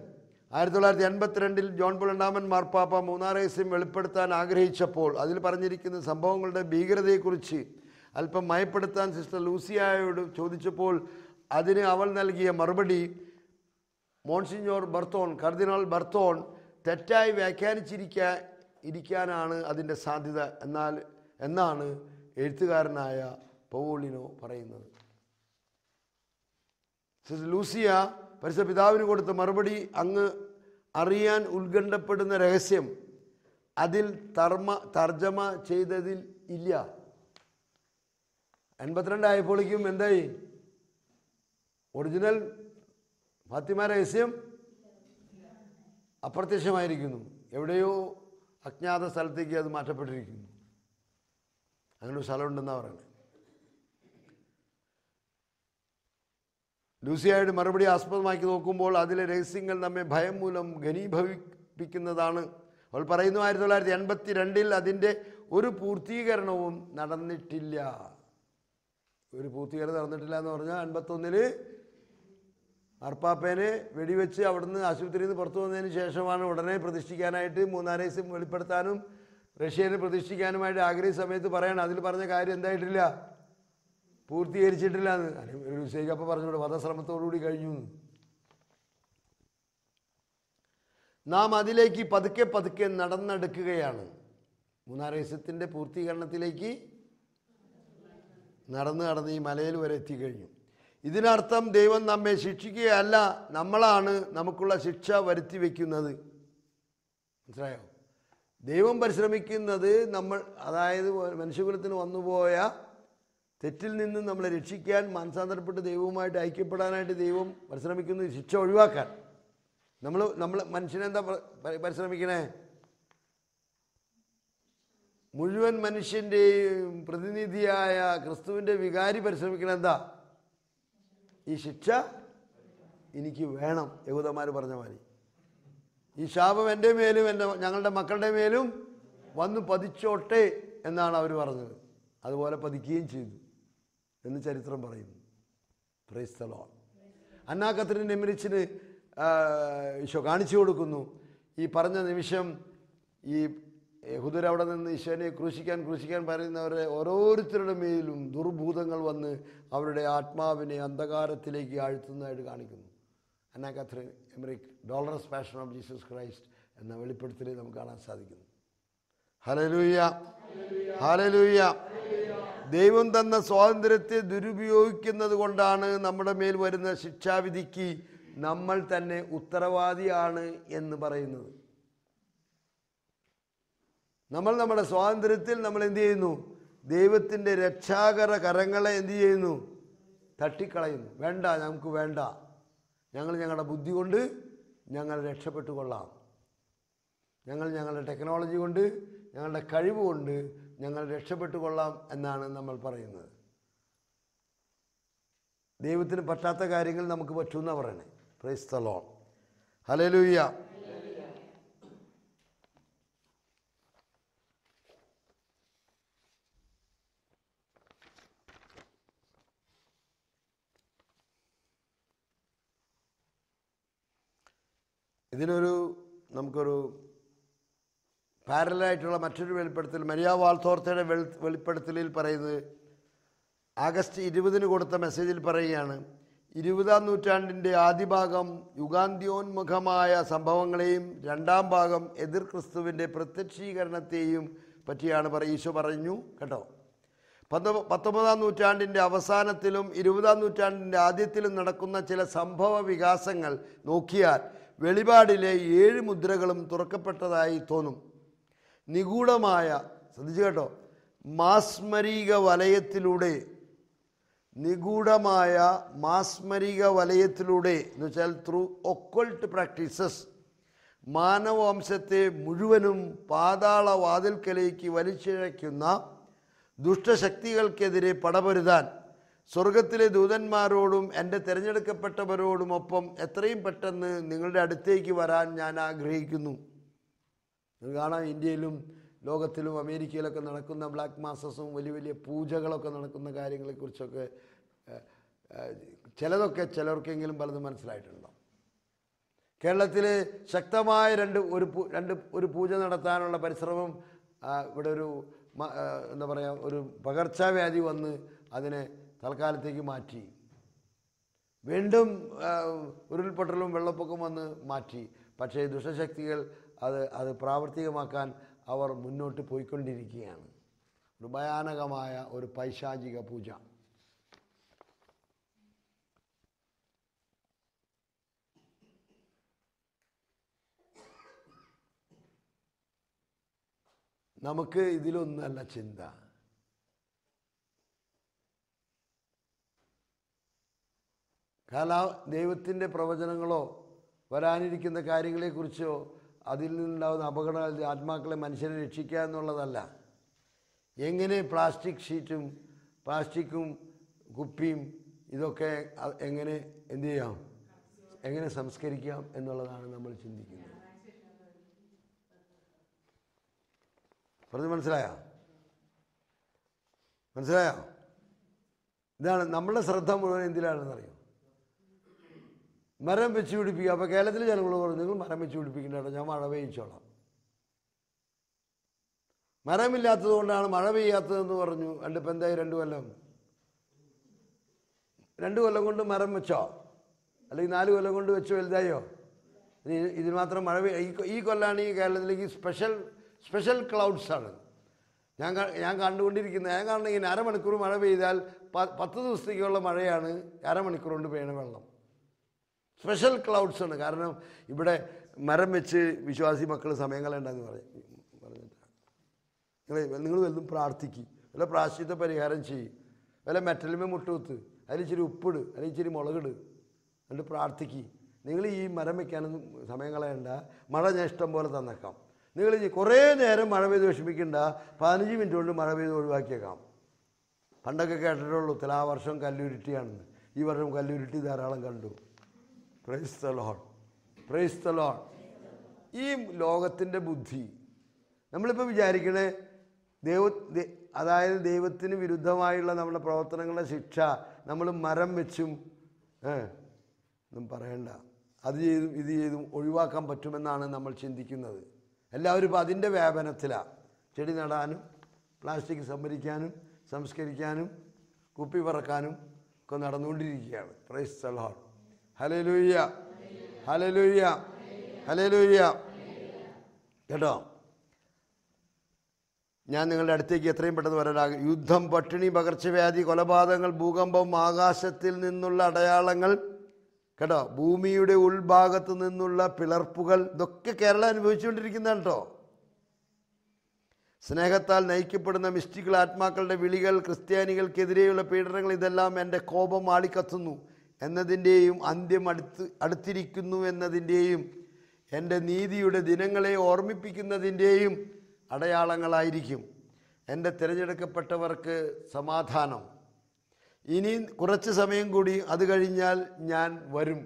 ആയിരത്തി തൊള്ളായിരത്തി എൺപത്തിരണ്ടിൽ ജോൺ പോൾ രണ്ടാമൻ മാർപ്പാപ്പ മൂന്നാർ രഹസ്യം വെളിപ്പെടുത്താൻ ആഗ്രഹിച്ചപ്പോൾ അതിൽ പറഞ്ഞിരിക്കുന്ന സംഭവങ്ങളുടെ ഭീകരതയെക്കുറിച്ച് അല്പം മയപ്പെടുത്താൻ സിസ്റ്റർ ലൂസിയായോട് ചോദിച്ചപ്പോൾ അതിന് അവൾ നൽകിയ മറുപടി മോൺസിഞ്ഞോർ ബർത്തോൺ കർദിനാൾ ബർത്തോൺ തെറ്റായി വ്യാഖ്യാനിച്ചിരിക്ക ഇരിക്കാനാണ് അതിൻ്റെ സാധ്യത എന്നാൽ എന്നാണ് എഴുത്തുകാരനായ പൗളിനോ പറയുന്നത് ലൂസിയ പരിശുദ്ധ പിതാവിന് കൊടുത്ത മറുപടി അങ്ങ് അറിയാൻ ഉത്കണ്ഠപ്പെടുന്ന രഹസ്യം അതിൽ തർമ്മ തർജ്ജമ ചെയ്തതിൽ ഇല്ല എൺപത്തിരണ്ട് എന്തായി ഒറിജിനൽ ഫാത്തിമ രഹസ്യം അപ്രത്യക്ഷമായിരിക്കുന്നു എവിടെയോ അജ്ഞാത സ്ഥലത്തേക്ക് അത് മാറ്റപ്പെട്ടിരിക്കുന്നു അങ്ങനൊരു സ്ഥലമുണ്ടെന്നാണ് പറയുന്നത് ലൂസിയായുടെ മറുപടി ആസ്പദമാക്കി നോക്കുമ്പോൾ അതിലെ രഹസ്യങ്ങൾ നമ്മെ ഭയം മൂലം ഘനീഭവിപ്പിക്കുന്നതാണ് അവൾ പറയുന്നു ആയിരത്തി തൊള്ളായിരത്തി എൺപത്തി രണ്ടിൽ അതിൻ്റെ ഒരു പൂർത്തീകരണവും നടന്നിട്ടില്ല ഒരു പൂർത്തീകരണം നടന്നിട്ടില്ല എന്ന് പറഞ്ഞാൽ എൺപത്തൊന്നിൽ അർപ്പാപ്പേനെ വെടിവെച്ച് അവിടുന്ന് ആശുപത്രിയിൽ നിന്ന് പുറത്തു വന്നതിന് ശേഷമാണ് ഉടനെ പ്രതിഷ്ഠിക്കാനായിട്ട് മൂന്നാനേസ് വെളിപ്പെടുത്താനും റഷ്യനെ പ്രതിഷ്ഠിക്കാനുമായിട്ട് ആഗ്രഹ സമയത്ത് പറയണം അതിൽ പറഞ്ഞ കാര്യം എന്തായിട്ടില്ല പൂർത്തീകരിച്ചിട്ടില്ല എന്ന് ഒരു പറഞ്ഞോട് വധശ്രമത്തോടുകൂടി കഴിഞ്ഞു നാം അതിലേക്ക് പതുക്കെ പതുക്കെ നടന്നെടുക്കുകയാണ് മൂന്നാറേസത്തിൻ്റെ പൂർത്തീകരണത്തിലേക്ക് നടന്ന് നടന്ന് ഈ മലയിൽ വരെ എത്തിക്കഴിഞ്ഞു ഇതിനർത്ഥം ദൈവം നമ്മെ ശിക്ഷിക്കുകയല്ല നമ്മളാണ് നമുക്കുള്ള ശിക്ഷ വരുത്തി വയ്ക്കുന്നത് മനസ്സിലായോ ദൈവം പരിശ്രമിക്കുന്നത് നമ്മൾ അതായത് മനുഷ്യകുലത്തിന് വന്നുപോയ തെറ്റിൽ നിന്ന് നമ്മളെ രക്ഷിക്കാൻ മാനസാന്തരപ്പെട്ട് ദൈവവുമായിട്ട് ഐക്യപ്പെടാനായിട്ട് ദൈവം പരിശ്രമിക്കുന്നത് ശിക്ഷ ഒഴിവാക്കാൻ നമ്മൾ നമ്മൾ മനുഷ്യനെന്താ പരിശ്രമിക്കണേ മുഴുവൻ മനുഷ്യൻ്റെയും പ്രതിനിധിയായ ക്രിസ്തുവിൻ്റെ വികാരി പരിശ്രമിക്കണെന്താ ഈ ശിക്ഷ എനിക്ക് വേണം യഹൂദന്മാർ പറഞ്ഞ മാതിരി ഈ ശാപം എൻ്റെ മേലും എൻ്റെ ഞങ്ങളുടെ മക്കളുടെ മേലും വന്ന് പതിച്ചോട്ടെ എന്നാണ് അവർ പറഞ്ഞത് അതുപോലെ പതിക്കുകയും ചെയ്തു എന്ന് ചരിത്രം പറയുന്നു അന്നാ അന്നാക്കത്തിന് നെമിരിച്ചിന് ഈശോ കാണിച്ചു കൊടുക്കുന്നു ഈ പറഞ്ഞ നിമിഷം ഈ യഹുദർ അവിടെ നിന്ന് ഈശോനെ ക്രൂശിക്കാൻ ക്രൂശിക്കാൻ പറയുന്നവരെ ഓരോരുത്തരുടെ മേലും ദുർഭൂതങ്ങൾ വന്ന് അവരുടെ ആത്മാവിനെ അന്ധകാരത്തിലേക്ക് ആഴ്ത്തുന്നതായിട്ട് കാണിക്കുന്നു Anna Catherine Emmerich dolorous passion of Jesus Christ എന്ന വെളിപ്പെടുത്തൽ നമുക്ക് കാണാൻ സാധിക്കുന്നു ഹലലൂയ ഹലലൂയ ദൈവം തന്ന സ്വാതന്ത്ര്യത്തെ ദുരുപയോഗിക്കുന്നത് കൊണ്ടാണ് നമ്മുടെ മേൽ വരുന്ന ശിക്ഷാവിധിക്ക് നമ്മൾ തന്നെ ഉത്തരവാദിയാണ് എന്ന് പറയുന്നത് നമ്മൾ നമ്മുടെ സ്വാതന്ത്ര്യത്തിൽ നമ്മൾ എന്തു ചെയ്യുന്നു ദൈവത്തിൻ്റെ രക്ഷാകര കരങ്ങളെ എന്തു ചെയ്യുന്നു തട്ടിക്കളയുന്നു വേണ്ട നമുക്ക് വേണ്ട ഞങ്ങൾ ഞങ്ങളുടെ ബുദ്ധി കൊണ്ട് ഞങ്ങൾ രക്ഷപ്പെട്ടു കൊള്ളാം ഞങ്ങൾ ഞങ്ങളുടെ ടെക്നോളജി കൊണ്ട് ഞങ്ങളുടെ കഴിവ് കൊണ്ട് ഞങ്ങൾ കൊള്ളാം എന്നാണ് നമ്മൾ പറയുന്നത് ദൈവത്തിന് പറ്റാത്ത കാര്യങ്ങൾ നമുക്ക് പറ്റുമെന്നാണ് പറയണേ പ്രൈസ് തലോൺ ഹലലൂയ്യ ഇതിനൊരു നമുക്കൊരു പാരലായിട്ടുള്ള മറ്റൊരു വെളിപ്പെടുത്തൽ മരിയ വാൾത്തോർത്തയുടെ വെളി വെളിപ്പെടുത്തലിൽ പറയുന്നത് ആഗസ്റ്റ് ഇരുപതിന് കൊടുത്ത മെസ്സേജിൽ പറയുകയാണ് ഇരുപതാം നൂറ്റാണ്ടിൻ്റെ ആദ്യ ഭാഗം യുഗാന്ത്യോന്മുഖമായ സംഭവങ്ങളെയും രണ്ടാം ഭാഗം എതിർ ക്രിസ്തുവിൻ്റെ പ്രത്യക്ഷീകരണത്തെയും പറ്റിയാണ് പറ ഈശോ പറഞ്ഞു കേട്ടോ പന്ത പത്തൊമ്പതാം നൂറ്റാണ്ടിൻ്റെ അവസാനത്തിലും ഇരുപതാം നൂറ്റാണ്ടിൻ്റെ ആദ്യത്തിലും നടക്കുന്ന ചില സംഭവ വികാസങ്ങൾ നോക്കിയാൽ വെളിപാടിലെ ഏഴ് മുദ്രകളും തുറക്കപ്പെട്ടതായി തോന്നും നിഗൂഢമായ ശ്രദ്ധിച്ചു കേട്ടോ മാസ്മരിക വലയത്തിലൂടെ നിഗൂഢമായ മാസ്മരിക വലയത്തിലൂടെ എന്ന് വെച്ചാൽ ത്രൂ ഒക്കൾട്ട് പ്രാക്ടീസസ് മാനവവംശത്തെ മുഴുവനും പാതാള വാതിൽക്കലേക്ക് വലിച്ചിഴയ്ക്കുന്ന ദുഷ്ടശക്തികൾക്കെതിരെ പടപൊരുതാൻ സ്വർഗത്തിലെ ദൂതന്മാരോടും എൻ്റെ തിരഞ്ഞെടുക്കപ്പെട്ടവരോടുമൊപ്പം എത്രയും പെട്ടെന്ന് നിങ്ങളുടെ അടുത്തേക്ക് വരാൻ ഞാൻ ആഗ്രഹിക്കുന്നു കാണാം ഇന്ത്യയിലും ലോകത്തിലും അമേരിക്കയിലൊക്കെ നടക്കുന്ന ബ്ലാക്ക് മാസസും വലിയ വലിയ പൂജകളൊക്കെ നടക്കുന്ന കാര്യങ്ങളെക്കുറിച്ചൊക്കെ ചിലതൊക്കെ ചിലർക്കെങ്കിലും പലതും മനസ്സിലായിട്ടുണ്ടോ കേരളത്തിൽ ശക്തമായ രണ്ട് ഒരു രണ്ട് ഒരു പൂജ നടത്താനുള്ള പരിശ്രമം ഇവിടെ ഒരു എന്താ പറയുക ഒരു പകർച്ചവ്യാധി വന്ന് അതിനെ തൽക്കാലത്തേക്ക് മാറ്റി വീണ്ടും ഉരുൾപൊട്ടലും വെള്ളപ്പൊക്കം വന്ന് മാറ്റി പക്ഷേ ദുഷ്ടശക്തികൾ അത് അത് പ്രാവർത്തികമാക്കാൻ അവർ മുന്നോട്ട് പോയിക്കൊണ്ടിരിക്കുകയാണ് ഒരു ഭയാനകമായ ഒരു പൈശാചിക പൂജ നമുക്ക് ഇതിലൊന്നല്ല ചിന്ത കാലാ ദൈവത്തിൻ്റെ പ്രവചനങ്ങളോ വരാനിരിക്കുന്ന കാര്യങ്ങളെക്കുറിച്ചോ അതിൽ നിന്നുണ്ടാകുന്ന അപകടങ്ങൾ ആത്മാക്കളെ മനുഷ്യനെ രക്ഷിക്കുക എന്നുള്ളതല്ല എങ്ങനെ പ്ലാസ്റ്റിക് ഷീറ്റും പ്ലാസ്റ്റിക്കും കുപ്പിയും ഇതൊക്കെ എങ്ങനെ എന്തു ചെയ്യാം എങ്ങനെ സംസ്കരിക്കാം എന്നുള്ളതാണ് നമ്മൾ ചിന്തിക്കുന്നത് പറഞ്ഞ് മനസ്സിലായോ മനസ്സിലായോ ഇതാണ് നമ്മളുടെ ശ്രദ്ധ മുഴുവൻ എന്തിലാണെന്നറിയോ മരം വെച്ച് പിടിപ്പിക്കുക അപ്പോൾ കേരളത്തിലെ ജനങ്ങൾ പറഞ്ഞു നിങ്ങൾ മരം വെച്ച് പിടിപ്പിക്കേണ്ട ഞാൻ മഴ പെയ്യിച്ചോളാം മരമില്ലാത്തത് കൊണ്ടാണ് മഴ പെയ്യാത്തതെന്ന് പറഞ്ഞു രണ്ട് ഇപ്പം എന്തായി രണ്ട് കൊല്ലം രണ്ട് കൊല്ലം കൊണ്ട് മരം വെച്ചോ അല്ലെങ്കിൽ നാല് കൊല്ലം കൊണ്ട് വെച്ച് വലുതായോ ഇതിന് മാത്രം മഴ ഈ കൊല്ലാണ് ഈ കേരളത്തിലേക്ക് സ്പെഷ്യൽ സ്പെഷ്യൽ ക്ലൗഡ്സാണ് ഞാൻ ഞാൻ കണ്ടുകൊണ്ടിരിക്കുന്നത് ഞാൻ കാണുന്ന ഇങ്ങനെ അരമണിക്കൂർ മഴ പെയ്താൽ പത്ത് ദിവസത്തേക്കുള്ള മഴയാണ് അരമണിക്കൂർ കൊണ്ട് പെയ്യണ വെള്ളം സ്പെഷ്യൽ ക്ലൗഡ്സ് ഉണ്ട് കാരണം ഇവിടെ മരം വെച്ച് വിശ്വാസി മക്കൾ സമയം കളയണ്ടെന്ന് പറഞ്ഞു പറഞ്ഞിട്ടാണ് നിങ്ങൾ നിങ്ങൾ വല്ലതും പ്രാർത്ഥിക്കും വല്ല പ്രാശ്ചിത്ത പരിഹാരം ചെയ്യും വല്ല മെറ്റലിമേ മുട്ടുകുത്ത് അതിൽ ഇച്ചിരി ഉപ്പിട് അതിൽ ഇച്ചിരി മുളകിട് എന്നിട്ട് പ്രാർത്ഥിക്കും നിങ്ങൾ ഈ മരം വയ്ക്കാനൊന്നും സമയം കളയണ്ട മഴ ഞാൻ ഇഷ്ടം പോലെ തന്നേക്കാം നിങ്ങൾ കുറേ നേരം മഴ പെയ്ത് വിഷമിക്കണ്ട പതിനഞ്ച് മിനിറ്റ് കൊണ്ട് മഴ പെയ്ത് ഒഴിവാക്കിയേക്കാം പണ്ടൊക്കെ കേട്ടിട്ടുള്ളൂ വർഷം കല്ലുരുട്ടിയാണെന്ന് ഈ വർഷം കല്ലുരുട്ടി ധാരാളം കണ്ടു ക്രൈസ്തലോൺ ക്രൈസ്തലോൺ ഈ ലോകത്തിൻ്റെ ബുദ്ധി നമ്മളിപ്പോൾ വിചാരിക്കണേ ദൈവ അതായത് ദൈവത്തിന് വിരുദ്ധമായുള്ള നമ്മുടെ പ്രവർത്തനങ്ങളുടെ ശിക്ഷ നമ്മൾ മരം വെച്ചും ഒന്നും പറയണ്ട അത് ചെയ്തും ഇത് ചെയ്തും ഒഴിവാക്കാൻ പറ്റുമെന്നാണ് നമ്മൾ ചിന്തിക്കുന്നത് എല്ലാവരും ഇപ്പോൾ അതിൻ്റെ വ്യാപനത്തിലാണ് ചെടി നടാനും പ്ലാസ്റ്റിക് സംഭരിക്കാനും സംസ്കരിക്കാനും കുപ്പി പറക്കാനും ഒക്കെ നടന്നുകൊണ്ടിരിക്കുകയാണ് praise the lord hallelujah hallelujah hallelujah കേട്ടോ ഞാൻ നിങ്ങളുടെ അടുത്തേക്ക് എത്രയും പെട്ടെന്ന് വരാനാ യുദ്ധം പട്ടിണി പകർച്ചവ്യാധി കൊലപാതകങ്ങൾ ഭൂകമ്പം ആകാശത്തിൽ നിന്നുള്ള അടയാളങ്ങൾ കേട്ടോ ഭൂമിയുടെ ഉൾഭാഗത്ത് നിന്നുള്ള പിളർപ്പുകൾ ഇതൊക്കെ കേരളം അനുഭവിച്ചുകൊണ്ടിരിക്കുന്നതാണ് കേട്ടോ സ്നേഹത്താൽ നയിക്കപ്പെടുന്ന മിസ്റ്റിക്കൽ ആത്മാക്കളുടെ വിളികൾ ക്രിസ്ത്യാനികൾക്കെതിരെയുള്ള പീഡനങ്ങൾ ഇതെല്ലാം എൻ്റെ കോപം ആളിക്കത്തുന്നു എന്നതിൻ്റെയും അന്ത്യം അടുത്ത് അടുത്തിരിക്കുന്നു എന്നതിൻ്റെയും എൻ്റെ നീതിയുടെ ദിനങ്ങളെ ഓർമ്മിപ്പിക്കുന്നതിൻ്റെയും അടയാളങ്ങളായിരിക്കും എൻ്റെ തിരഞ്ഞെടുക്കപ്പെട്ടവർക്ക് സമാധാനം ഇനി കുറച്ച് സമയം കൂടി അത് കഴിഞ്ഞാൽ ഞാൻ വരും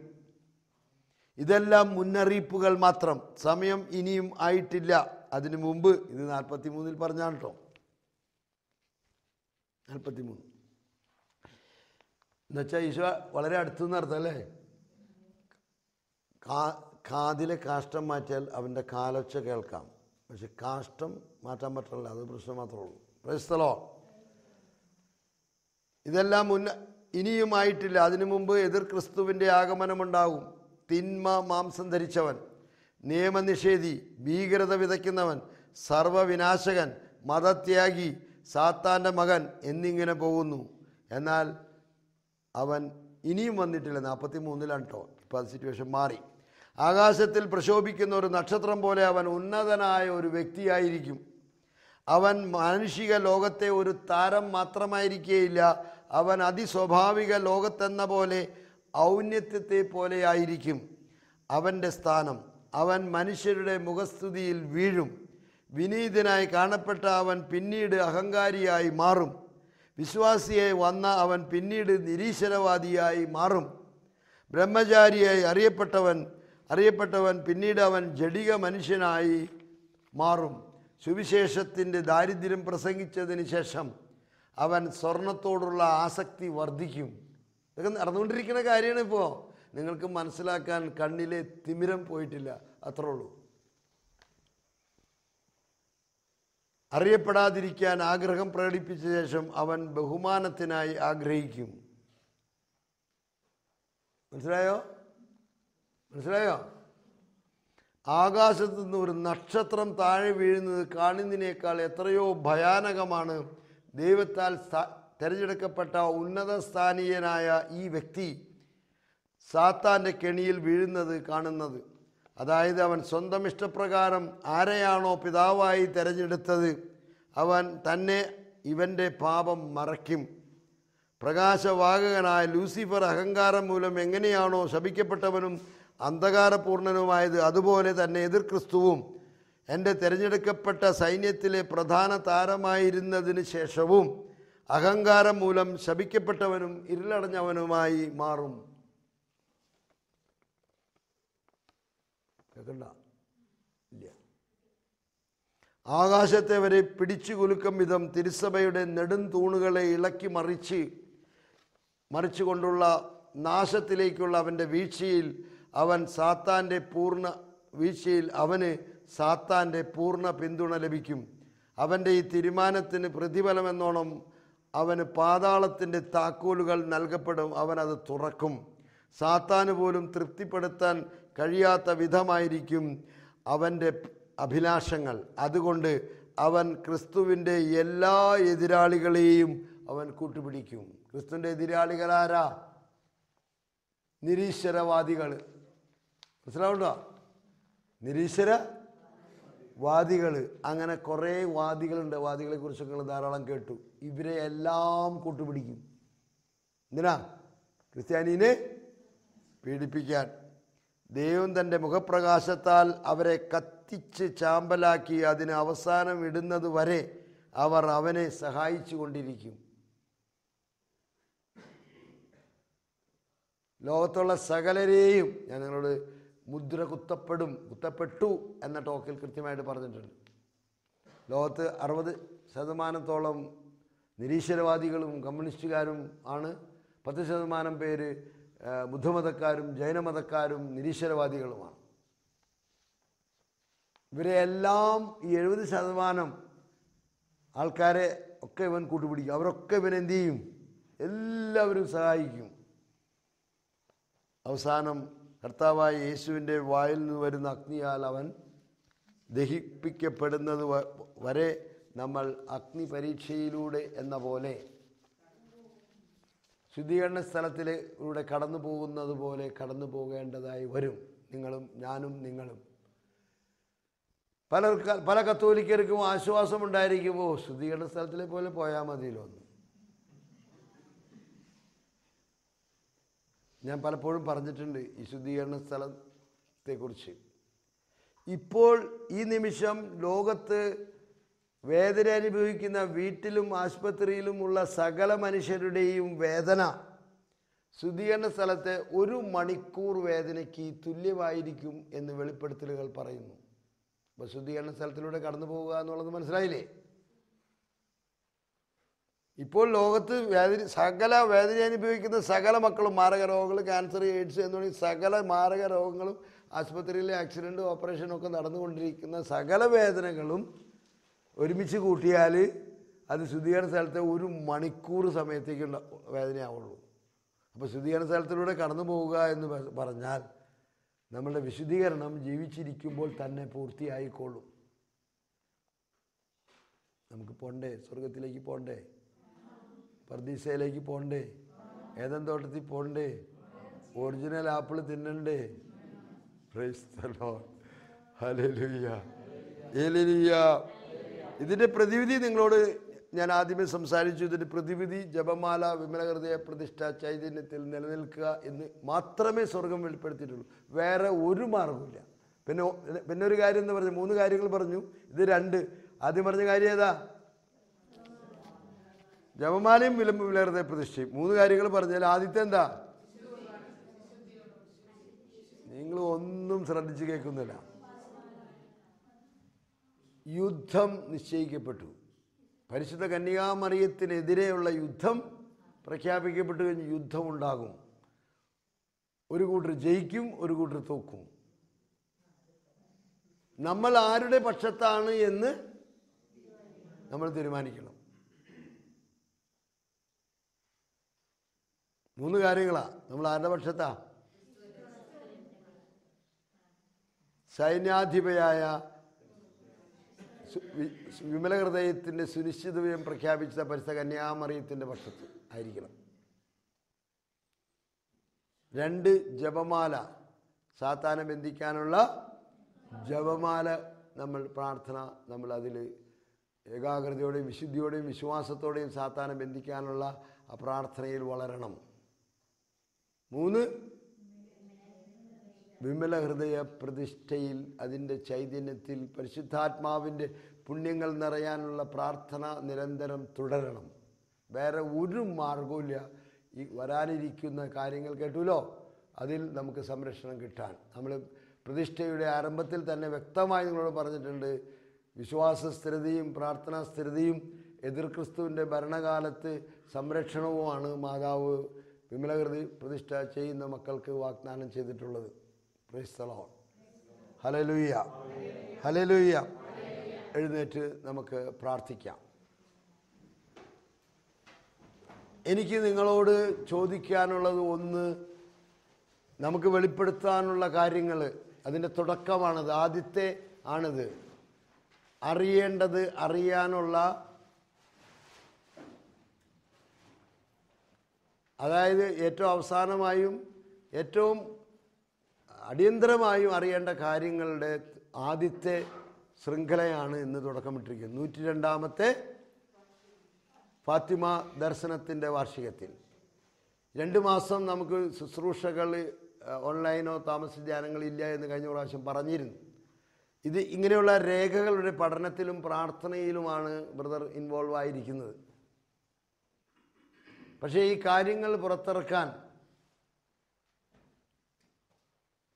ഇതെല്ലാം മുന്നറിയിപ്പുകൾ മാത്രം സമയം ഇനിയും ആയിട്ടില്ല അതിനു മുമ്പ് ഇത് നാൽപ്പത്തി മൂന്നിൽ പറഞ്ഞാണ് കേട്ടോ നാൽപ്പത്തി മൂന്ന് എന്നുവെച്ചാൽ ഈശോ വളരെ അടുത്തു അല്ലേ കാ കാതിലെ കാഷ്ടം മാറ്റിയാൽ അവൻ്റെ കാലൊച്ച കേൾക്കാം പക്ഷെ കാഷ്ടം മാറ്റാൻ പറ്റില്ല അത് പ്രശ്നം മാത്രമേ ഉള്ളൂ പ്രശ്നമോ ഇതെല്ലാം മുന്ന ഇനിയുമായിട്ടില്ല അതിനു മുമ്പ് എതിർ ക്രിസ്തുവിൻ്റെ ആഗമനമുണ്ടാകും തിന്മ മാംസം ധരിച്ചവൻ നിയമനിഷേധി ഭീകരത വിതയ്ക്കുന്നവൻ സർവവിനാശകൻ മതത്യാഗി സാത്താൻ്റെ മകൻ എന്നിങ്ങനെ പോകുന്നു എന്നാൽ അവൻ ഇനിയും വന്നിട്ടില്ല നാൽപ്പത്തി മൂന്നിലാണ് കേട്ടോ ഇപ്പം അത് സിറ്റുവേഷൻ മാറി ആകാശത്തിൽ പ്രശോഭിക്കുന്ന ഒരു നക്ഷത്രം പോലെ അവൻ ഉന്നതനായ ഒരു വ്യക്തിയായിരിക്കും അവൻ മാനുഷിക ലോകത്തെ ഒരു താരം മാത്രമായിരിക്കേയില്ല അവൻ അതിസ്വാഭാവിക ലോകത്തെന്ന പോലെ ഔന്നത്യത്തെ പോലെയായിരിക്കും അവൻ്റെ സ്ഥാനം അവൻ മനുഷ്യരുടെ മുഖസ്തുതിയിൽ വീഴും വിനീതനായി കാണപ്പെട്ട അവൻ പിന്നീട് അഹങ്കാരിയായി മാറും വിശ്വാസിയെ വന്ന അവൻ പിന്നീട് നിരീശ്വരവാദിയായി മാറും ബ്രഹ്മചാരിയായി അറിയപ്പെട്ടവൻ അറിയപ്പെട്ടവൻ പിന്നീട് അവൻ ജഡിക മനുഷ്യനായി മാറും സുവിശേഷത്തിൻ്റെ ദാരിദ്ര്യം പ്രസംഗിച്ചതിന് ശേഷം അവൻ സ്വർണത്തോടുള്ള ആസക്തി വർദ്ധിക്കും ഇതൊക്കെ നടന്നുകൊണ്ടിരിക്കുന്ന കാര്യമാണ് ഇപ്പോൾ നിങ്ങൾക്ക് മനസ്സിലാക്കാൻ കണ്ണിലെ തിമിരം പോയിട്ടില്ല അത്രേ ഉള്ളൂ അറിയപ്പെടാതിരിക്കാൻ ആഗ്രഹം പ്രകടിപ്പിച്ച ശേഷം അവൻ ബഹുമാനത്തിനായി ആഗ്രഹിക്കും മനസ്സിലായോ മനസ്സിലായോ ആകാശത്തു നിന്ന് ഒരു നക്ഷത്രം താഴെ വീഴുന്നത് കാണുന്നതിനേക്കാൾ എത്രയോ ഭയാനകമാണ് ദൈവത്താൽ തിരഞ്ഞെടുക്കപ്പെട്ട ഉന്നത സ്ഥാനീയനായ ഈ വ്യക്തി സാത്താൻ്റെ കെണിയിൽ വീഴുന്നത് കാണുന്നത് അതായത് അവൻ സ്വന്തം ഇഷ്ടപ്രകാരം ആരെയാണോ പിതാവായി തിരഞ്ഞെടുത്തത് അവൻ തന്നെ ഇവൻ്റെ പാപം മറയ്ക്കും പ്രകാശവാഹകനായ ലൂസിഫർ അഹങ്കാരം മൂലം എങ്ങനെയാണോ ശപിക്കപ്പെട്ടവനും അന്ധകാരപൂർണനുമായത് അതുപോലെ തന്നെ എതിർ ക്രിസ്തുവും എൻ്റെ തിരഞ്ഞെടുക്കപ്പെട്ട സൈന്യത്തിലെ പ്രധാന താരമായിരുന്നതിന് ശേഷവും അഹങ്കാരം മൂലം ശപിക്കപ്പെട്ടവനും ഇരുളടഞ്ഞവനുമായി മാറും കൊടുക്കണ്ട ഇല്ല ആകാശത്തെ വരെ പിടിച്ചു കുലുക്കം വിധം തിരുസഭയുടെ നെടും തൂണുകളെ ഇളക്കി മറിച്ച് മറിച്ചുകൊണ്ടുള്ള നാശത്തിലേക്കുള്ള അവൻ്റെ വീഴ്ചയിൽ അവൻ സാത്താൻ്റെ പൂർണ്ണ വീഴ്ചയിൽ അവന് സാത്താൻ്റെ പൂർണ്ണ പിന്തുണ ലഭിക്കും അവൻ്റെ ഈ തീരുമാനത്തിന് പ്രതിഫലമെന്നോണം അവന് പാതാളത്തിൻ്റെ താക്കോലുകൾ നൽകപ്പെടും അവനത് തുറക്കും സാത്താന് പോലും തൃപ്തിപ്പെടുത്താൻ കഴിയാത്ത വിധമായിരിക്കും അവൻ്റെ അഭിലാഷങ്ങൾ അതുകൊണ്ട് അവൻ ക്രിസ്തുവിൻ്റെ എല്ലാ എതിരാളികളെയും അവൻ കൂട്ടുപിടിക്കും ക്രിസ്തുവിൻ്റെ എതിരാളികളാരാ നിരീശ്വരവാദികൾ മനസ്സിലാവുണ്ടോ നിരീശ്വര വാദികൾ അങ്ങനെ കുറേ വാദികളുണ്ട് വാദികളെക്കുറിച്ച് നിങ്ങൾ ധാരാളം കേട്ടു ഇവരെ എല്ലാം കൂട്ടുപിടിക്കും എന്തിനാ ക്രിസ്ത്യാനിനെ പീഡിപ്പിക്കാൻ ദൈവം തൻ്റെ മുഖപ്രകാശത്താൽ അവരെ കത്തിച്ച് ചാമ്പലാക്കി അതിന് അവസാനം ഇടുന്നത് വരെ അവർ അവനെ സഹായിച്ചു കൊണ്ടിരിക്കും ലോകത്തുള്ള സകലരെയും ഞാൻ നിങ്ങളോട് മുദ്ര കുത്തപ്പെടും കുത്തപ്പെട്ടു എന്ന ടോക്കിൽ കൃത്യമായിട്ട് പറഞ്ഞിട്ടുണ്ട് ലോകത്ത് അറുപത് ശതമാനത്തോളം നിരീശ്വരവാദികളും കമ്മ്യൂണിസ്റ്റുകാരും ആണ് പത്ത് ശതമാനം പേര് ബുദ്ധമതക്കാരും ജൈനമതക്കാരും നിരീശ്വരവാദികളുമാണ് എല്ലാം ഈ എഴുപത് ശതമാനം ആൾക്കാരെ ഒക്കെ ഇവൻ കൂട്ടുപിടിക്കും അവരൊക്കെ ഇവൻ എന്തു ചെയ്യും എല്ലാവരും സഹായിക്കും അവസാനം കർത്താവായ യേശുവിൻ്റെ വായിൽ നിന്ന് വരുന്ന അഗ്നിയാൽ അവൻ ദഹിപ്പിക്കപ്പെടുന്നത് വരെ നമ്മൾ അഗ്നി പരീക്ഷയിലൂടെ എന്ന പോലെ ശുദ്ധീകരണ സ്ഥലത്തിലൂടെ കടന്നു പോകുന്നത് പോലെ കടന്നു പോകേണ്ടതായി വരും നിങ്ങളും ഞാനും നിങ്ങളും പല പല കത്തോലിക്കർക്കും ആശ്വാസം ശുദ്ധീകരണ സ്ഥലത്തിലെ പോലെ പോയാൽ മതിയല്ലോ ഞാൻ പലപ്പോഴും പറഞ്ഞിട്ടുണ്ട് ഈ ശുദ്ധീകരണ സ്ഥലത്തെക്കുറിച്ച് ഇപ്പോൾ ഈ നിമിഷം ലോകത്ത് വേദന അനുഭവിക്കുന്ന വീട്ടിലും ആശുപത്രിയിലുമുള്ള സകല മനുഷ്യരുടെയും വേദന ശുദ്ധീകരണ സ്ഥലത്തെ ഒരു മണിക്കൂർ വേദനയ്ക്ക് തുല്യമായിരിക്കും എന്ന് വെളിപ്പെടുത്തലുകൾ പറയുന്നു അപ്പോൾ ശുദ്ധീകരണ സ്ഥലത്തിലൂടെ കടന്നു പോവുക എന്നുള്ളത് മനസ്സിലായില്ലേ ഇപ്പോൾ ലോകത്ത് വേദന സകല വേദന അനുഭവിക്കുന്ന സകല മക്കളും മാരക രോഗങ്ങൾ ക്യാൻസർ എയ്ഡ്സ് എന്ന് തുടങ്ങി സകല മാരക രോഗങ്ങളും ആശുപത്രിയിലെ ഓപ്പറേഷനും ഒക്കെ നടന്നുകൊണ്ടിരിക്കുന്ന സകല വേദനകളും ഒരുമിച്ച് കൂട്ടിയാൽ അത് ശുദ്ധീകരണ സ്ഥലത്തെ ഒരു മണിക്കൂർ സമയത്തേക്ക് വേദനയാവുള്ളൂ അപ്പോൾ ശുദ്ധീകരണ സ്ഥലത്തിലൂടെ കടന്നു പോവുക എന്ന് പറഞ്ഞാൽ നമ്മളുടെ വിശുദ്ധീകരണം ജീവിച്ചിരിക്കുമ്പോൾ തന്നെ പൂർത്തിയായിക്കോളും നമുക്ക് പോണ്ടേ സ്വർഗത്തിലേക്ക് പോണ്ടേ പ്രതീക്ഷയിലേക്ക് പോണ്ടേ ഏതൻ തോട്ടത്തിൽ പോണ്ടേ ഒറിജിനൽ ആപ്പിൾ തിന്നണ്ടേ ഹലേ ഹലിയ ഇതിന്റെ പ്രതിവിധി നിങ്ങളോട് ഞാൻ ആദ്യമേ സംസാരിച്ചു ഇതിന്റെ പ്രതിവിധി ജപമാല വിമലഹൃദയ പ്രതിഷ്ഠ ചൈതന്യത്തിൽ നിലനിൽക്കുക എന്ന് മാത്രമേ സ്വർഗം വെളിപ്പെടുത്തിയിട്ടുള്ളൂ വേറെ ഒരു മാർഗമില്ല പിന്നെ പിന്നെ ഒരു കാര്യം എന്ന് പറഞ്ഞു മൂന്ന് കാര്യങ്ങൾ പറഞ്ഞു ഇത് രണ്ട് ആദ്യം പറഞ്ഞ കാര്യം ഏതാ ജപമാലയും വിമലഹൃദയ പ്രതിഷ്ഠയും മൂന്ന് കാര്യങ്ങൾ പറഞ്ഞാൽ ആദ്യത്തെ എന്താ നിങ്ങൾ ഒന്നും ശ്രദ്ധിച്ച് കേൾക്കുന്നില്ല യുദ്ധം നിശ്ചയിക്കപ്പെട്ടു പരിശുദ്ധ കന്യാമറിയത്തിനെതിരെയുള്ള യുദ്ധം പ്രഖ്യാപിക്കപ്പെട്ടു കഴിഞ്ഞ് യുദ്ധമുണ്ടാകും ഒരു കൂട്ടർ ജയിക്കും ഒരു കൂട്ടർ തോക്കും നമ്മൾ ആരുടെ പക്ഷത്താണ് എന്ന് നമ്മൾ തീരുമാനിക്കണം മൂന്ന് കാര്യങ്ങളാ നമ്മൾ ആരുടെ പക്ഷത്താ സൈന്യാധിപയായ വിമല ഹൃദയത്തിൻ്റെ സുനിശ്ചിതവ്യം പ്രഖ്യാപിച്ച പരിസ്ഥ കന്യാമറിയത്തിൻ്റെ പക്ഷത്ത് ആയിരിക്കണം രണ്ട് ജപമാല സാത്താനെ ബന്ധിക്കാനുള്ള ജപമാല നമ്മൾ പ്രാർത്ഥന നമ്മൾ അതിൽ ഏകാഗ്രതയോടെയും വിശുദ്ധിയോടെയും വിശ്വാസത്തോടെയും സാത്താനെ ബന്ധിക്കാനുള്ള ആ പ്രാർത്ഥനയിൽ വളരണം മൂന്ന് വിമല ഹൃദയ പ്രതിഷ്ഠയിൽ അതിൻ്റെ ചൈതന്യത്തിൽ പരിശുദ്ധാത്മാവിൻ്റെ പുണ്യങ്ങൾ നിറയാനുള്ള പ്രാർത്ഥന നിരന്തരം തുടരണം വേറെ ഒരു മാർഗമില്ല ഈ വരാനിരിക്കുന്ന കാര്യങ്ങൾ കേട്ടുല്ലോ അതിൽ നമുക്ക് സംരക്ഷണം കിട്ടാൻ നമ്മൾ പ്രതിഷ്ഠയുടെ ആരംഭത്തിൽ തന്നെ വ്യക്തമായി നിങ്ങളോട് പറഞ്ഞിട്ടുണ്ട് വിശ്വാസ സ്ഥിരതയും പ്രാർത്ഥനാ സ്ഥിരതയും എതിർ ക്രിസ്തുവിൻ്റെ ഭരണകാലത്ത് സംരക്ഷണവുമാണ് മാതാവ് വിമലകൃതി പ്രതിഷ്ഠ ചെയ്യുന്ന മക്കൾക്ക് വാഗ്ദാനം ചെയ്തിട്ടുള്ളത് പ്രൈസ്തളോൺ ഹലലൂയ ഹലലൂയ എഴുന്നേറ്റ് നമുക്ക് പ്രാർത്ഥിക്കാം എനിക്ക് നിങ്ങളോട് ചോദിക്കാനുള്ളത് ഒന്ന് നമുക്ക് വെളിപ്പെടുത്താനുള്ള കാര്യങ്ങൾ അതിൻ്റെ തുടക്കമാണത് ആദ്യത്തെ ആണത് അറിയേണ്ടത് അറിയാനുള്ള അതായത് ഏറ്റവും അവസാനമായും ഏറ്റവും അടിയന്തരമായും അറിയേണ്ട കാര്യങ്ങളുടെ ആദ്യത്തെ ശൃംഖലയാണ് ഇന്ന് തുടക്കമിട്ടിരിക്കുന്നത് നൂറ്റി രണ്ടാമത്തെ ഫാത്തിമ ദർശനത്തിൻ്റെ വാർഷികത്തിൽ രണ്ട് മാസം നമുക്ക് ശുശ്രൂഷകൾ ഓൺലൈനോ താമസ ധ്യാനങ്ങളില്ല എന്ന് കഴിഞ്ഞ പ്രാവശ്യം പറഞ്ഞിരുന്നു ഇത് ഇങ്ങനെയുള്ള രേഖകളുടെ പഠനത്തിലും പ്രാർത്ഥനയിലുമാണ് ബ്രദർ ഇൻവോൾവ് ആയിരിക്കുന്നത് പക്ഷേ ഈ കാര്യങ്ങൾ പുറത്തിറക്കാൻ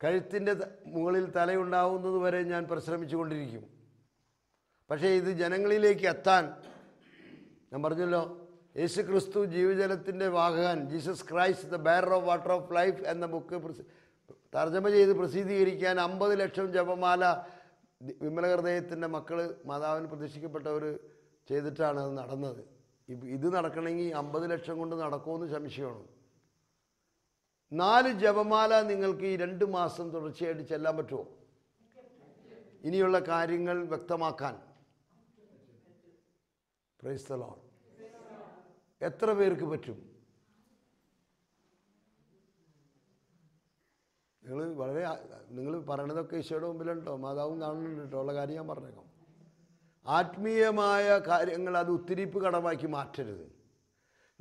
കഴുത്തിൻ്റെ മുകളിൽ തലയുണ്ടാവുന്നത് വരെ ഞാൻ പരിശ്രമിച്ചുകൊണ്ടിരിക്കും പക്ഷേ ഇത് ജനങ്ങളിലേക്ക് എത്താൻ ഞാൻ പറഞ്ഞല്ലോ യേശു ക്രിസ്തു ജീവജലത്തിൻ്റെ വാഹകൻ Jesus Christ the bearer of water of life എന്ന ബുക്ക് തർജ്ജമ ചെയ്ത് പ്രസിദ്ധീകരിക്കാൻ അമ്പത് ലക്ഷം ജപമാല ഹൃദയത്തിൻ്റെ മക്കൾ മാതാവിന് പ്രതീക്ഷിക്കപ്പെട്ടവർ ചെയ്തിട്ടാണ് അത് നടന്നത് ഇത് നടക്കണമെങ്കിൽ അമ്പത് ലക്ഷം കൊണ്ട് നടക്കുമെന്ന് സംശയമാണ് നാല് ജപമാല നിങ്ങൾക്ക് ഈ രണ്ട് മാസം തുടർച്ചയായിട്ട് ചെല്ലാൻ പറ്റുമോ ഇനിയുള്ള കാര്യങ്ങൾ വ്യക്തമാക്കാൻ പ്രൈസ്തലോൺ എത്ര പേർക്ക് പറ്റും നിങ്ങൾ വളരെ നിങ്ങൾ പറയണതൊക്കെ ഈശോയുടെ മുമ്പിലുണ്ടോ മാതാവും കാണുന്നുണ്ട് കേട്ടോ ഉള്ള കാര്യം ഞാൻ പറഞ്ഞേക്കാം ആത്മീയമായ കാര്യങ്ങൾ അത് ഉത്തിരിപ്പ് കടമാക്കി മാറ്റരുത്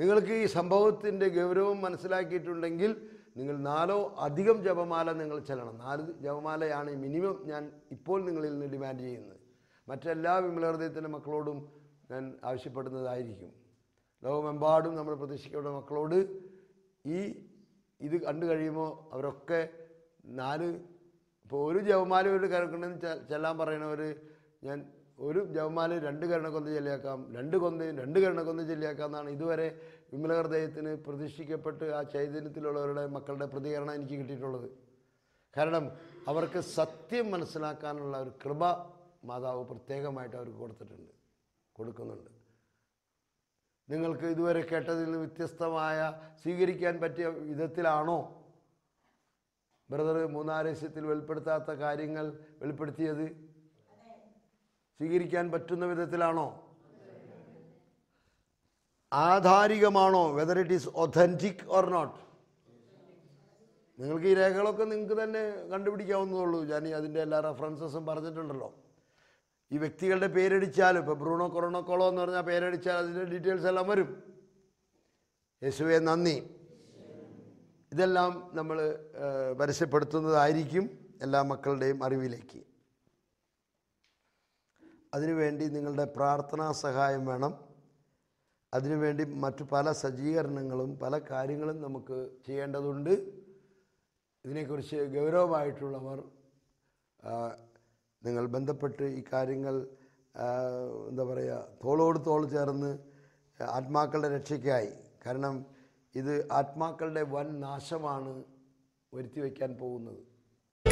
നിങ്ങൾക്ക് ഈ സംഭവത്തിൻ്റെ ഗൗരവം മനസ്സിലാക്കിയിട്ടുണ്ടെങ്കിൽ നിങ്ങൾ നാലോ അധികം ജപമാല നിങ്ങൾ ചെല്ലണം നാല് ജപമാലയാണ് മിനിമം ഞാൻ ഇപ്പോൾ നിങ്ങളിൽ നിന്ന് ഡിമാൻഡ് ചെയ്യുന്നത് മറ്റെല്ലാ വിമലഹൃദയത്തിൻ്റെ മക്കളോടും ഞാൻ ആവശ്യപ്പെടുന്നതായിരിക്കും ലോകമെമ്പാടും നമ്മൾ പ്രതീക്ഷിക്കേണ്ട മക്കളോട് ഈ ഇത് കണ്ടു കഴിയുമ്പോൾ അവരൊക്കെ നാല് ഇപ്പോൾ ഒരു ജപമാല ഒരു കരക്കുണ്ടെന്ന് ചെല്ലാൻ പറയണവർ ഞാൻ ഒരു ജപമാല രണ്ട് കരണക്കൊന്ന് ചെല്ലിയാക്കാം രണ്ട് കൊന്ന് രണ്ട് കരണക്കൊന്ന് ചെല്ലിയാക്കാം എന്നാണ് ഇതുവരെ വിമലഹൃദയത്തിന് പ്രതിഷ്ഠിക്കപ്പെട്ട് ആ ചൈതന്യത്തിലുള്ളവരുടെ മക്കളുടെ പ്രതികരണം എനിക്ക് കിട്ടിയിട്ടുള്ളത് കാരണം അവർക്ക് സത്യം മനസ്സിലാക്കാനുള്ള ഒരു കൃപ മാതാവ് പ്രത്യേകമായിട്ട് അവർക്ക് കൊടുത്തിട്ടുണ്ട് കൊടുക്കുന്നുണ്ട് നിങ്ങൾക്ക് ഇതുവരെ കേട്ടതിൽ നിന്ന് വ്യത്യസ്തമായ സ്വീകരിക്കാൻ പറ്റിയ വിധത്തിലാണോ ബ്രദർ മൂന്നാരസ്യത്തിൽ വെളിപ്പെടുത്താത്ത കാര്യങ്ങൾ വെളിപ്പെടുത്തിയത് സ്വീകരിക്കാൻ പറ്റുന്ന വിധത്തിലാണോ ആധാരികമാണോ whether it is authentic or not നിങ്ങൾക്ക് ഈ രേഖകളൊക്കെ നിങ്ങൾക്ക് തന്നെ കണ്ടുപിടിക്കാവുന്നതുള്ളൂ ഞാൻ അതിൻ്റെ എല്ലാ റെഫറൻസസും പറഞ്ഞിട്ടുണ്ടല്ലോ ഈ വ്യക്തികളുടെ പേരടിച്ചാൽ ഇപ്പോൾ ബ്രൂണോ കൊറോണോക്കോളോ എന്ന് പറഞ്ഞാൽ പേരടിച്ചാൽ അതിൻ്റെ ഡീറ്റെയിൽസ് എല്ലാം വരും യേശുവെ നന്ദി ഇതെല്ലാം നമ്മൾ പരസ്യപ്പെടുത്തുന്നതായിരിക്കും എല്ലാ മക്കളുടെയും അറിവിലേക്ക് അതിനുവേണ്ടി നിങ്ങളുടെ പ്രാർത്ഥനാ സഹായം വേണം അതിനുവേണ്ടി മറ്റു പല സജ്ജീകരണങ്ങളും പല കാര്യങ്ങളും നമുക്ക് ചെയ്യേണ്ടതുണ്ട് ഇതിനെക്കുറിച്ച് ഗൗരവമായിട്ടുള്ളവർ നിങ്ങൾ ബന്ധപ്പെട്ട് ഈ കാര്യങ്ങൾ എന്താ പറയുക തോളോട് തോൾ ചേർന്ന് ആത്മാക്കളുടെ രക്ഷയ്ക്കായി കാരണം ഇത് ആത്മാക്കളുടെ വൻ നാശമാണ് വയ്ക്കാൻ പോകുന്നത്